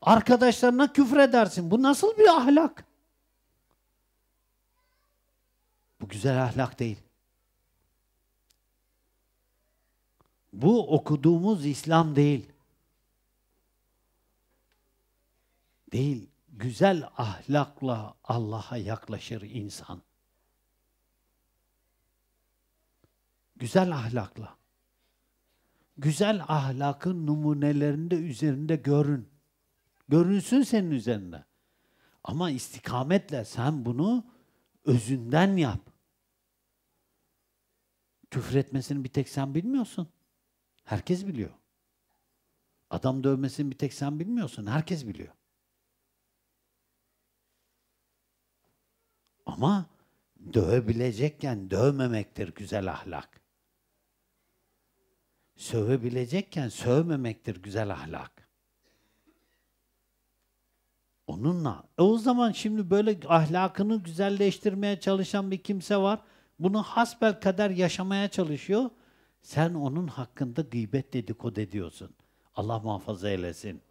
Arkadaşlarına küfredersin. Bu nasıl bir ahlak? Bu güzel ahlak değil. Bu okuduğumuz İslam değil. Değil. Güzel ahlakla Allah'a yaklaşır insan. Güzel ahlakla. Güzel ahlakın numunelerinde üzerinde görün. Görünsün senin üzerinde. Ama istikametle sen bunu özünden yap. Küfretmesini bir tek sen bilmiyorsun. Herkes biliyor. Adam dövmesini bir tek sen bilmiyorsun. Herkes biliyor. Ama dövebilecekken dövmemektir güzel ahlak sövebilecekken sövmemektir güzel ahlak. Onunla. E o zaman şimdi böyle ahlakını güzelleştirmeye çalışan bir kimse var. Bunu hasbel kader yaşamaya çalışıyor. Sen onun hakkında gıybet dedikod ediyorsun. Allah muhafaza eylesin.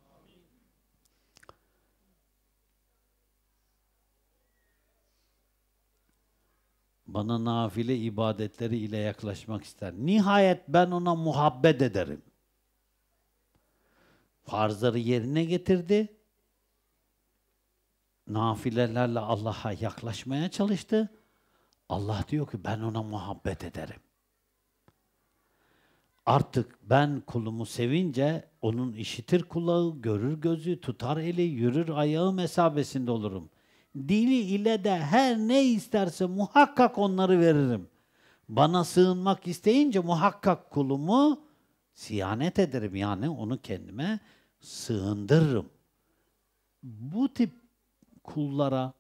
bana nafile ibadetleri ile yaklaşmak ister. Nihayet ben ona muhabbet ederim. Farzları yerine getirdi. Nafilelerle Allah'a yaklaşmaya çalıştı. Allah diyor ki ben ona muhabbet ederim. Artık ben kulumu sevince onun işitir kulağı, görür gözü, tutar eli, yürür ayağı mesabesinde olurum dili ile de her ne isterse muhakkak onları veririm. Bana sığınmak isteyince muhakkak kulumu siyanet ederim. Yani onu kendime sığındırırım. Bu tip kullara,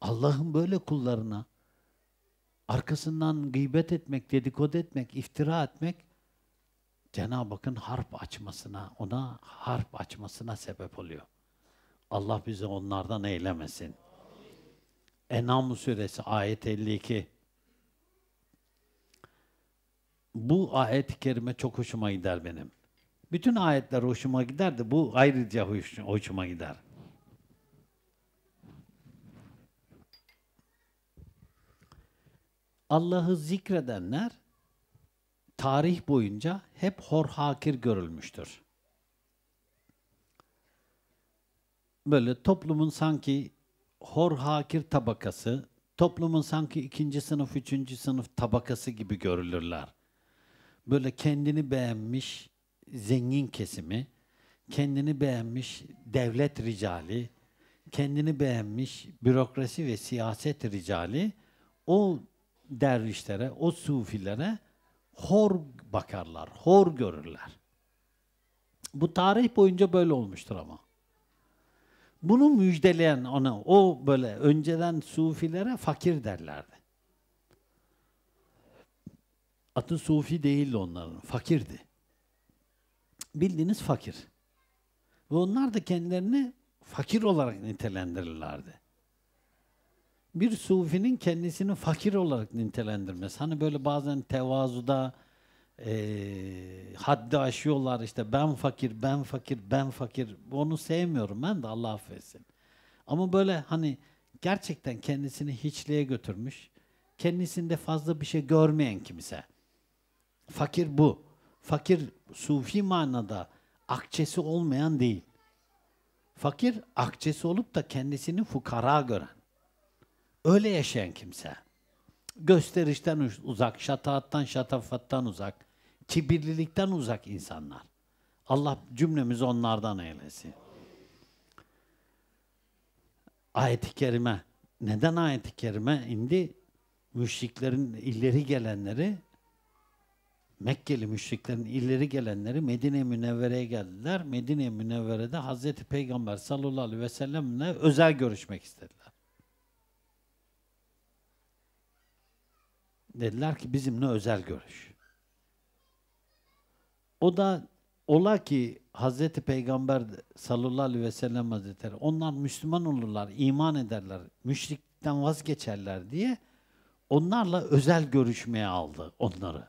Allah'ın böyle kullarına arkasından gıybet etmek, dedikodu etmek, iftira etmek Cenab-ı Hakk'ın harp açmasına, ona harp açmasına sebep oluyor. Allah bizi onlardan eylemesin. Enam suresi ayet 52. Bu ayet-i kerime çok hoşuma gider benim. Bütün ayetler hoşuma gider de bu ayrıca hoş, hoşuma gider. Allah'ı zikredenler tarih boyunca hep hor hakir görülmüştür. böyle toplumun sanki hor hakir tabakası, toplumun sanki ikinci sınıf, üçüncü sınıf tabakası gibi görülürler. Böyle kendini beğenmiş zengin kesimi, kendini beğenmiş devlet ricali, kendini beğenmiş bürokrasi ve siyaset ricali o dervişlere, o sufilere hor bakarlar, hor görürler. Bu tarih boyunca böyle olmuştur ama. Bunu müjdeleyen ona, o böyle önceden sufilere fakir derlerdi. Atı sufi değildi onların, fakirdi. Bildiğiniz fakir. Ve onlar da kendilerini fakir olarak nitelendirirlerdi. Bir sufinin kendisini fakir olarak nitelendirmesi. Hani böyle bazen tevazuda, e, haddi aşıyorlar işte ben fakir, ben fakir, ben fakir. Onu sevmiyorum ben de Allah affetsin. Ama böyle hani gerçekten kendisini hiçliğe götürmüş, kendisinde fazla bir şey görmeyen kimse. Fakir bu. Fakir sufi manada akçesi olmayan değil. Fakir akçesi olup da kendisini fukara gören. Öyle yaşayan kimse. Gösterişten uzak, şataattan, şatafattan uzak kibirlilikten uzak insanlar. Allah cümlemiz onlardan eylesin. Ayet-i kerime. Neden ayet-i kerime indi? Müşriklerin ileri gelenleri Mekkeli müşriklerin ileri gelenleri Medine Münevvere'ye geldiler. Medine Münevvere'de Hazreti Peygamber sallallahu aleyhi ve sellem'le özel görüşmek istediler. Dediler ki bizimle özel görüş. O da ola ki Hazreti Peygamber sallallahu aleyhi ve sellem hazretleri onlar Müslüman olurlar, iman ederler, müşrikten vazgeçerler diye onlarla özel görüşmeye aldı onları.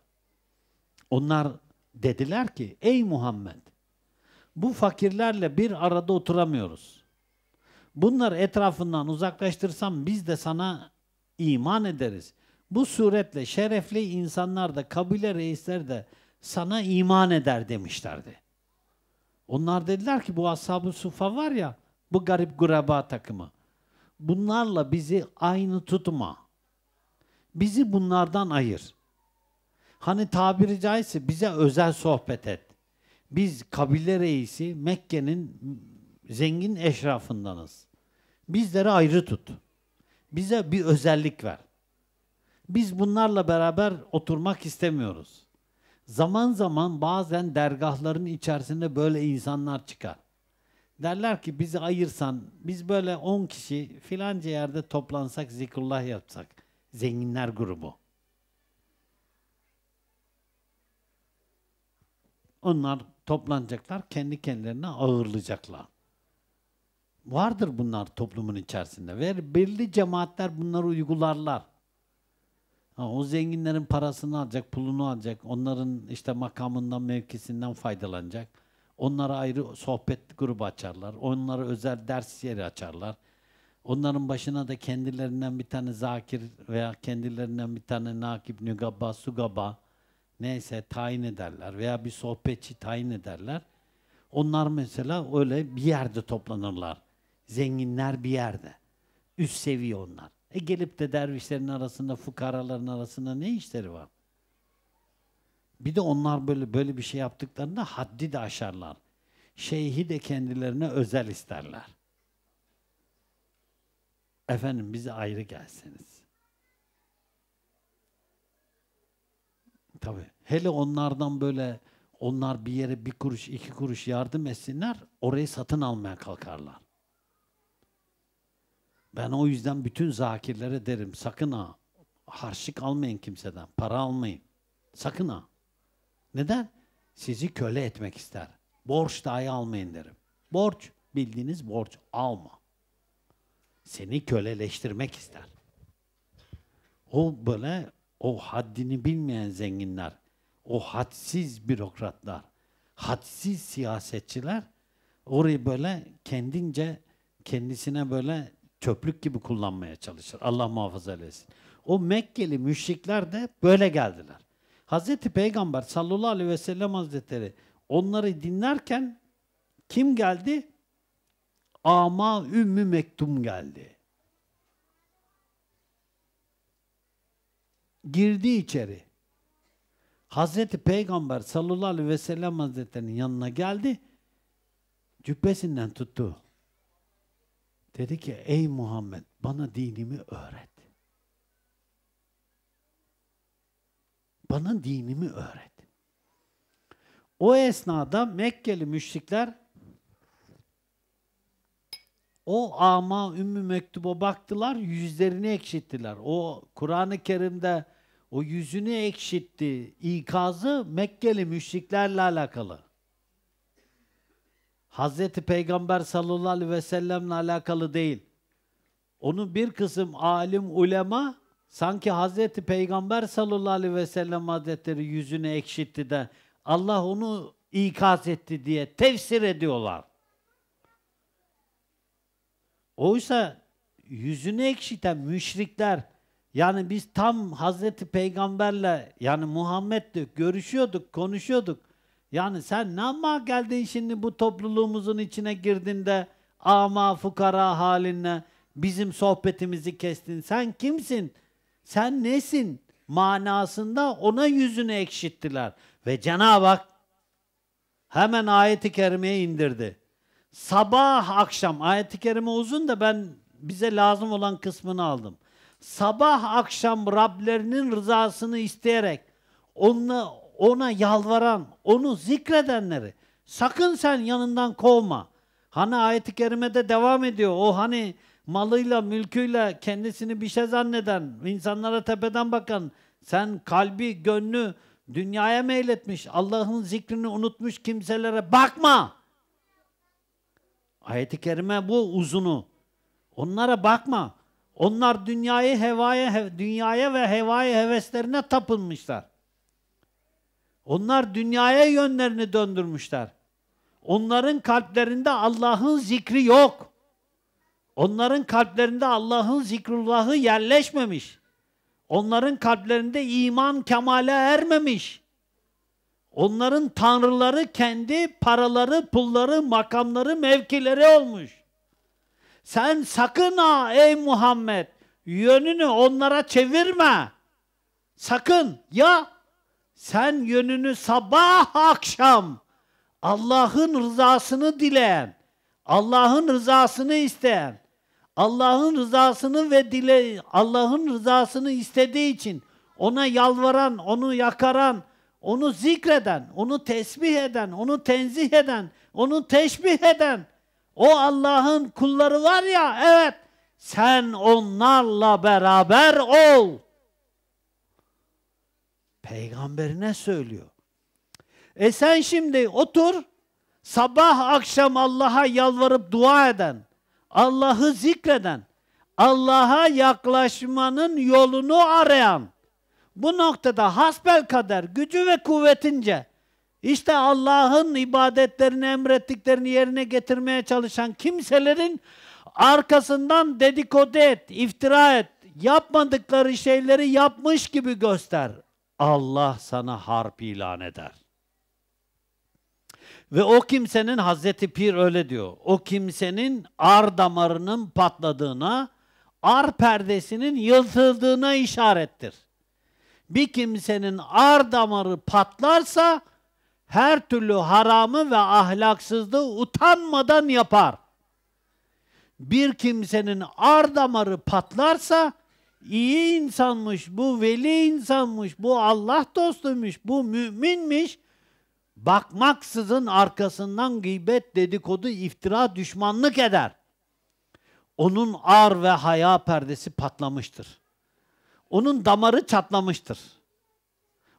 Onlar dediler ki ey Muhammed bu fakirlerle bir arada oturamıyoruz. Bunları etrafından uzaklaştırsam biz de sana iman ederiz. Bu suretle şerefli insanlar da kabile reisler de sana iman eder demişlerdi. Onlar dediler ki bu ashab-ı sufa var ya bu garip guraba takımı. Bunlarla bizi aynı tutma. Bizi bunlardan ayır. Hani tabiri caizse bize özel sohbet et. Biz kabile reisi Mekke'nin zengin eşrafındanız. Bizleri ayrı tut. Bize bir özellik ver. Biz bunlarla beraber oturmak istemiyoruz. Zaman zaman bazen dergahların içerisinde böyle insanlar çıkar. Derler ki bizi ayırsan, biz böyle 10 kişi filanca yerde toplansak, zikrullah yapsak. Zenginler grubu. Onlar toplanacaklar, kendi kendilerine ağırlayacaklar. Vardır bunlar toplumun içerisinde. Ve belli cemaatler bunları uygularlar. Ha, o zenginlerin parasını alacak, pulunu alacak, onların işte makamından, mevkisinden faydalanacak. Onlara ayrı sohbet grubu açarlar, onlara özel ders yeri açarlar. Onların başına da kendilerinden bir tane zakir veya kendilerinden bir tane nakip, nügaba, sugaba neyse tayin ederler veya bir sohbetçi tayin ederler. Onlar mesela öyle bir yerde toplanırlar. Zenginler bir yerde. Üst seviye onlar. E gelip de dervişlerin arasında, fukaraların arasında ne işleri var? Bir de onlar böyle böyle bir şey yaptıklarında haddi de aşarlar. Şeyhi de kendilerine özel isterler. Efendim bize ayrı gelseniz. Tabi. Hele onlardan böyle onlar bir yere bir kuruş, iki kuruş yardım etsinler, orayı satın almaya kalkarlar. Ben o yüzden bütün zakirlere derim sakın ha harçlık almayın kimseden, para almayın. Sakın ha. Neden? Sizi köle etmek ister. Borç dahi almayın derim. Borç, bildiğiniz borç alma. Seni köleleştirmek ister. O böyle o haddini bilmeyen zenginler, o hadsiz bürokratlar, hadsiz siyasetçiler orayı böyle kendince kendisine böyle çöplük gibi kullanmaya çalışır. Allah muhafaza eylesin. O Mekkeli müşrikler de böyle geldiler. Hz. Peygamber sallallahu aleyhi ve sellem hazretleri onları dinlerken kim geldi? Ama Ümmü Mektum geldi. Girdi içeri. Hazreti Peygamber sallallahu aleyhi ve sellem hazretlerinin yanına geldi. Cübbesinden tuttu. Dedi ki ey Muhammed bana dinimi öğret. Bana dinimi öğret. O esnada Mekkeli müşrikler o ama Ümmü Mektub'a baktılar, yüzlerini ekşittiler. O Kur'an-ı Kerim'de o yüzünü ekşitti ikazı Mekkeli müşriklerle alakalı. Hazreti Peygamber sallallahu aleyhi ve sellemle alakalı değil. Onu bir kısım alim, ulema sanki Hazreti Peygamber sallallahu aleyhi ve sellem hazretleri yüzünü ekşitti de Allah onu ikaz etti diye tefsir ediyorlar. Oysa yüzünü ekşiten müşrikler yani biz tam Hazreti Peygamberle yani Muhammed'le görüşüyorduk, konuşuyorduk. Yani sen ne ama geldin şimdi bu topluluğumuzun içine girdin de ama fukara halinle bizim sohbetimizi kestin. Sen kimsin? Sen nesin? Manasında ona yüzünü ekşittiler. Ve Cenab-ı Hak hemen ayeti kerimeye indirdi. Sabah akşam, ayeti kerime uzun da ben bize lazım olan kısmını aldım. Sabah akşam Rablerinin rızasını isteyerek onla ona yalvaran, onu zikredenleri sakın sen yanından kovma. Hani ayet-i kerimede devam ediyor. O hani malıyla, mülküyle kendisini bir şey zanneden, insanlara tepeden bakan, sen kalbi, gönlü dünyaya meyletmiş, Allah'ın zikrini unutmuş kimselere bakma. Ayet-i kerime bu uzunu. Onlara bakma. Onlar dünyayı hevaya, dünyaya ve hevaya heveslerine tapınmışlar. Onlar dünyaya yönlerini döndürmüşler. Onların kalplerinde Allah'ın zikri yok. Onların kalplerinde Allah'ın zikrullahı yerleşmemiş. Onların kalplerinde iman kemale ermemiş. Onların tanrıları kendi paraları, pulları, makamları, mevkileri olmuş. Sen sakın ha ey Muhammed yönünü onlara çevirme. Sakın ya sen yönünü sabah akşam Allah'ın rızasını dileyen, Allah'ın rızasını isteyen, Allah'ın rızasını ve dile Allah'ın rızasını istediği için ona yalvaran, onu yakaran, onu zikreden, onu tesbih eden, onu tenzih eden, onu teşbih eden o Allah'ın kulları var ya evet sen onlarla beraber ol. Peygamberine söylüyor. E sen şimdi otur sabah akşam Allah'a yalvarıp dua eden, Allah'ı zikreden, Allah'a yaklaşmanın yolunu arayan, bu noktada hasbel kader gücü ve kuvvetince işte Allah'ın ibadetlerini emrettiklerini yerine getirmeye çalışan kimselerin arkasından dedikodu et, iftira et, yapmadıkları şeyleri yapmış gibi göster. Allah sana harp ilan eder. Ve o kimsenin Hazreti Pir öyle diyor. O kimsenin ar damarının patladığına, ar perdesinin yırtıldığına işarettir. Bir kimsenin ar damarı patlarsa her türlü haramı ve ahlaksızlığı utanmadan yapar. Bir kimsenin ar damarı patlarsa iyi insanmış, bu veli insanmış, bu Allah dostuymuş, bu müminmiş. Bakmaksızın arkasından gıybet, dedikodu, iftira, düşmanlık eder. Onun ar ve haya perdesi patlamıştır. Onun damarı çatlamıştır.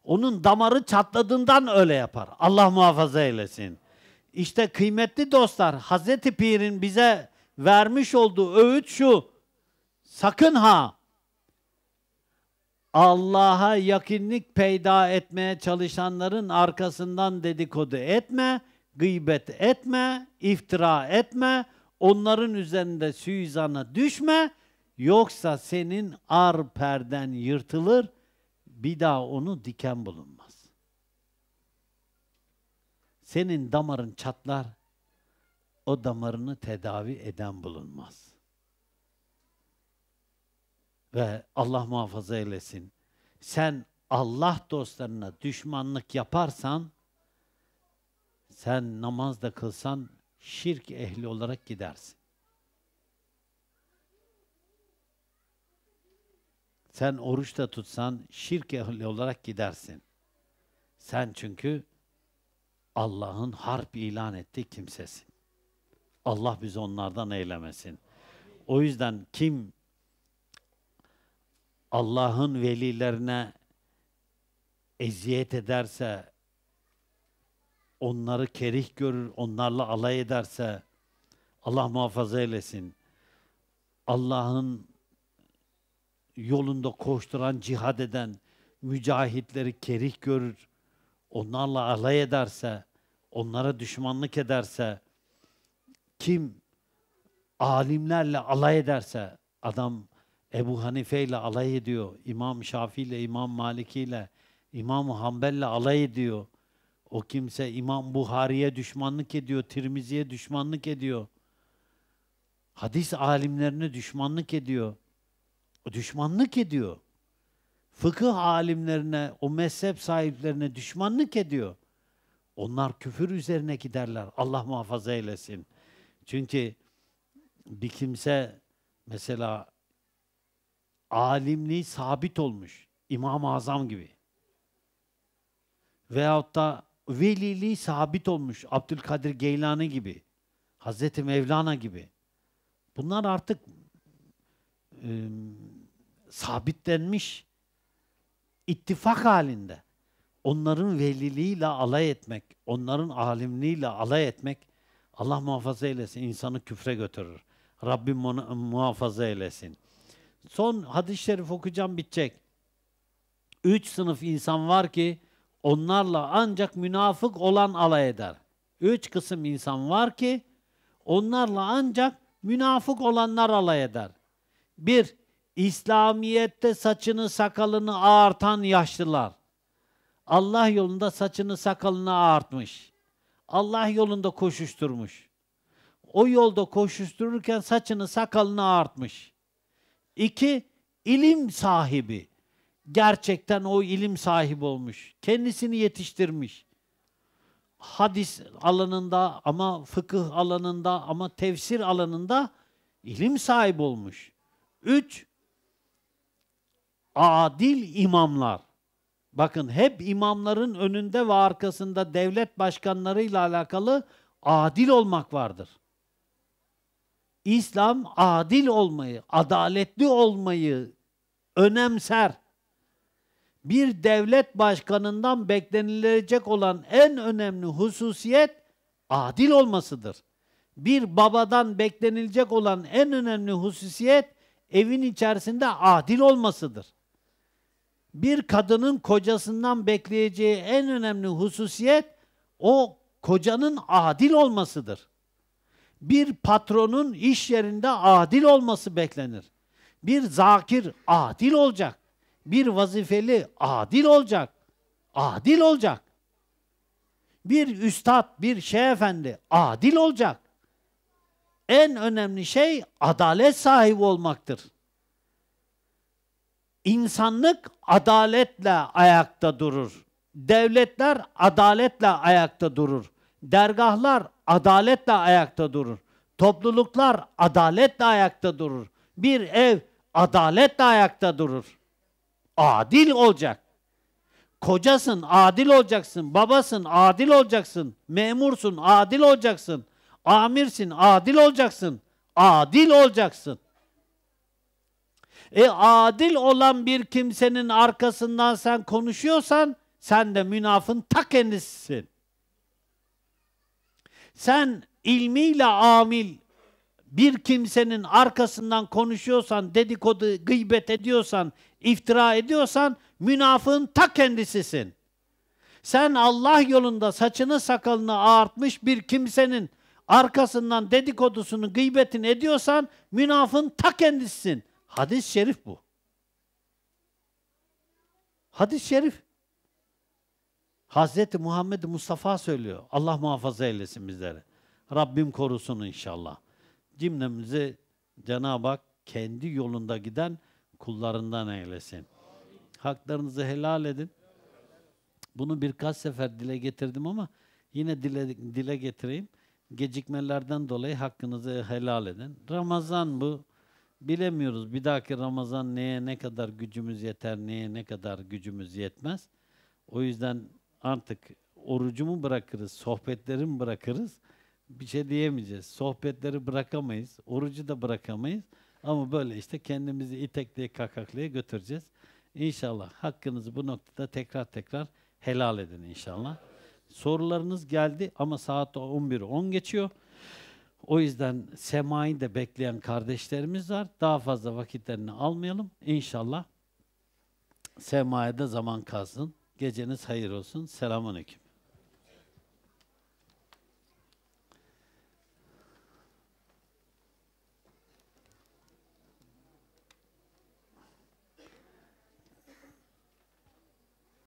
Onun damarı çatladığından öyle yapar. Allah muhafaza eylesin. İşte kıymetli dostlar, Hazreti Pir'in bize vermiş olduğu öğüt şu. Sakın ha Allah'a yakınlık peyda etmeye çalışanların arkasından dedikodu etme, gıybet etme, iftira etme, onların üzerinde suizana düşme, yoksa senin ar perden yırtılır, bir daha onu diken bulunmaz. Senin damarın çatlar, o damarını tedavi eden bulunmaz ve Allah muhafaza eylesin. Sen Allah dostlarına düşmanlık yaparsan sen namaz da kılsan şirk ehli olarak gidersin. Sen oruç da tutsan şirk ehli olarak gidersin. Sen çünkü Allah'ın harp ilan ettiği kimsesin. Allah bizi onlardan eylemesin. O yüzden kim Allah'ın velilerine eziyet ederse, onları kerih görür, onlarla alay ederse, Allah muhafaza eylesin. Allah'ın yolunda koşturan, cihad eden mücahitleri kerih görür, onlarla alay ederse, onlara düşmanlık ederse, kim alimlerle alay ederse, adam Ebu Hanife ile alay ediyor. İmam Şafii ile, İmam Maliki ile, İmam Hanbel ile alay ediyor. O kimse İmam Buhari'ye düşmanlık ediyor, Tirmizi'ye düşmanlık ediyor. Hadis alimlerine düşmanlık ediyor. O düşmanlık ediyor. Fıkıh alimlerine, o mezhep sahiplerine düşmanlık ediyor. Onlar küfür üzerine giderler. Allah muhafaza eylesin. Çünkü bir kimse mesela alimliği sabit olmuş. İmam-ı Azam gibi. Veyahut da veliliği sabit olmuş. Abdülkadir Geylani gibi. Hazreti Mevlana gibi. Bunlar artık e, sabitlenmiş ittifak halinde. Onların veliliğiyle alay etmek, onların alimliğiyle alay etmek Allah muhafaza eylesin insanı küfre götürür. Rabbim muhafaza eylesin son hadis-i şerif okuyacağım bitecek. Üç sınıf insan var ki onlarla ancak münafık olan alay eder. Üç kısım insan var ki onlarla ancak münafık olanlar alay eder. Bir, İslamiyet'te saçını sakalını ağartan yaşlılar. Allah yolunda saçını sakalını ağartmış. Allah yolunda koşuşturmuş. O yolda koşuştururken saçını sakalını ağartmış. İki, ilim sahibi. Gerçekten o ilim sahibi olmuş. Kendisini yetiştirmiş. Hadis alanında ama fıkıh alanında ama tefsir alanında ilim sahibi olmuş. Üç, adil imamlar. Bakın hep imamların önünde ve arkasında devlet başkanlarıyla alakalı adil olmak vardır. İslam adil olmayı, adaletli olmayı önemser. Bir devlet başkanından beklenilecek olan en önemli hususiyet adil olmasıdır. Bir babadan beklenilecek olan en önemli hususiyet evin içerisinde adil olmasıdır. Bir kadının kocasından bekleyeceği en önemli hususiyet o kocanın adil olmasıdır bir patronun iş yerinde adil olması beklenir. Bir zakir adil olacak. Bir vazifeli adil olacak. Adil olacak. Bir üstad, bir şey adil olacak. En önemli şey adalet sahibi olmaktır. İnsanlık adaletle ayakta durur. Devletler adaletle ayakta durur. Dergahlar adaletle ayakta durur. Topluluklar adaletle ayakta durur. Bir ev adaletle ayakta durur. Adil olacak. Kocasın, adil olacaksın. Babasın, adil olacaksın. Memursun, adil olacaksın. Amirsin, adil olacaksın. Adil olacaksın. E adil olan bir kimsenin arkasından sen konuşuyorsan sen de münafın ta kendisisin. Sen ilmiyle amil bir kimsenin arkasından konuşuyorsan, dedikodu, gıybet ediyorsan, iftira ediyorsan münafığın ta kendisisin. Sen Allah yolunda saçını sakalını ağartmış bir kimsenin arkasından dedikodusunu, gıybetini ediyorsan münafığın ta kendisisin. Hadis-i şerif bu. Hadis-i şerif. Hazreti Muhammed Mustafa söylüyor. Allah muhafaza eylesin bizleri. Rabbim korusun inşallah. cimnemizi Cenab-ı Hak kendi yolunda giden kullarından eylesin. Haklarınızı helal edin. Bunu birkaç sefer dile getirdim ama yine dile, dile getireyim. Gecikmelerden dolayı hakkınızı helal edin. Ramazan bu. Bilemiyoruz bir dahaki Ramazan neye ne kadar gücümüz yeter, neye ne kadar gücümüz yetmez. O yüzden artık orucumu bırakırız, sohbetlerimi bırakırız. Bir şey diyemeyeceğiz. Sohbetleri bırakamayız, orucu da bırakamayız. Ama böyle işte kendimizi itekleye kakaklaya götüreceğiz. İnşallah hakkınızı bu noktada tekrar tekrar helal edin inşallah. Sorularınız geldi ama saat 11, 10 geçiyor. O yüzden semayı da bekleyen kardeşlerimiz var. Daha fazla vakitlerini almayalım. İnşallah semaya da zaman kalsın. Geceniz hayır olsun. Selamun Aleyküm.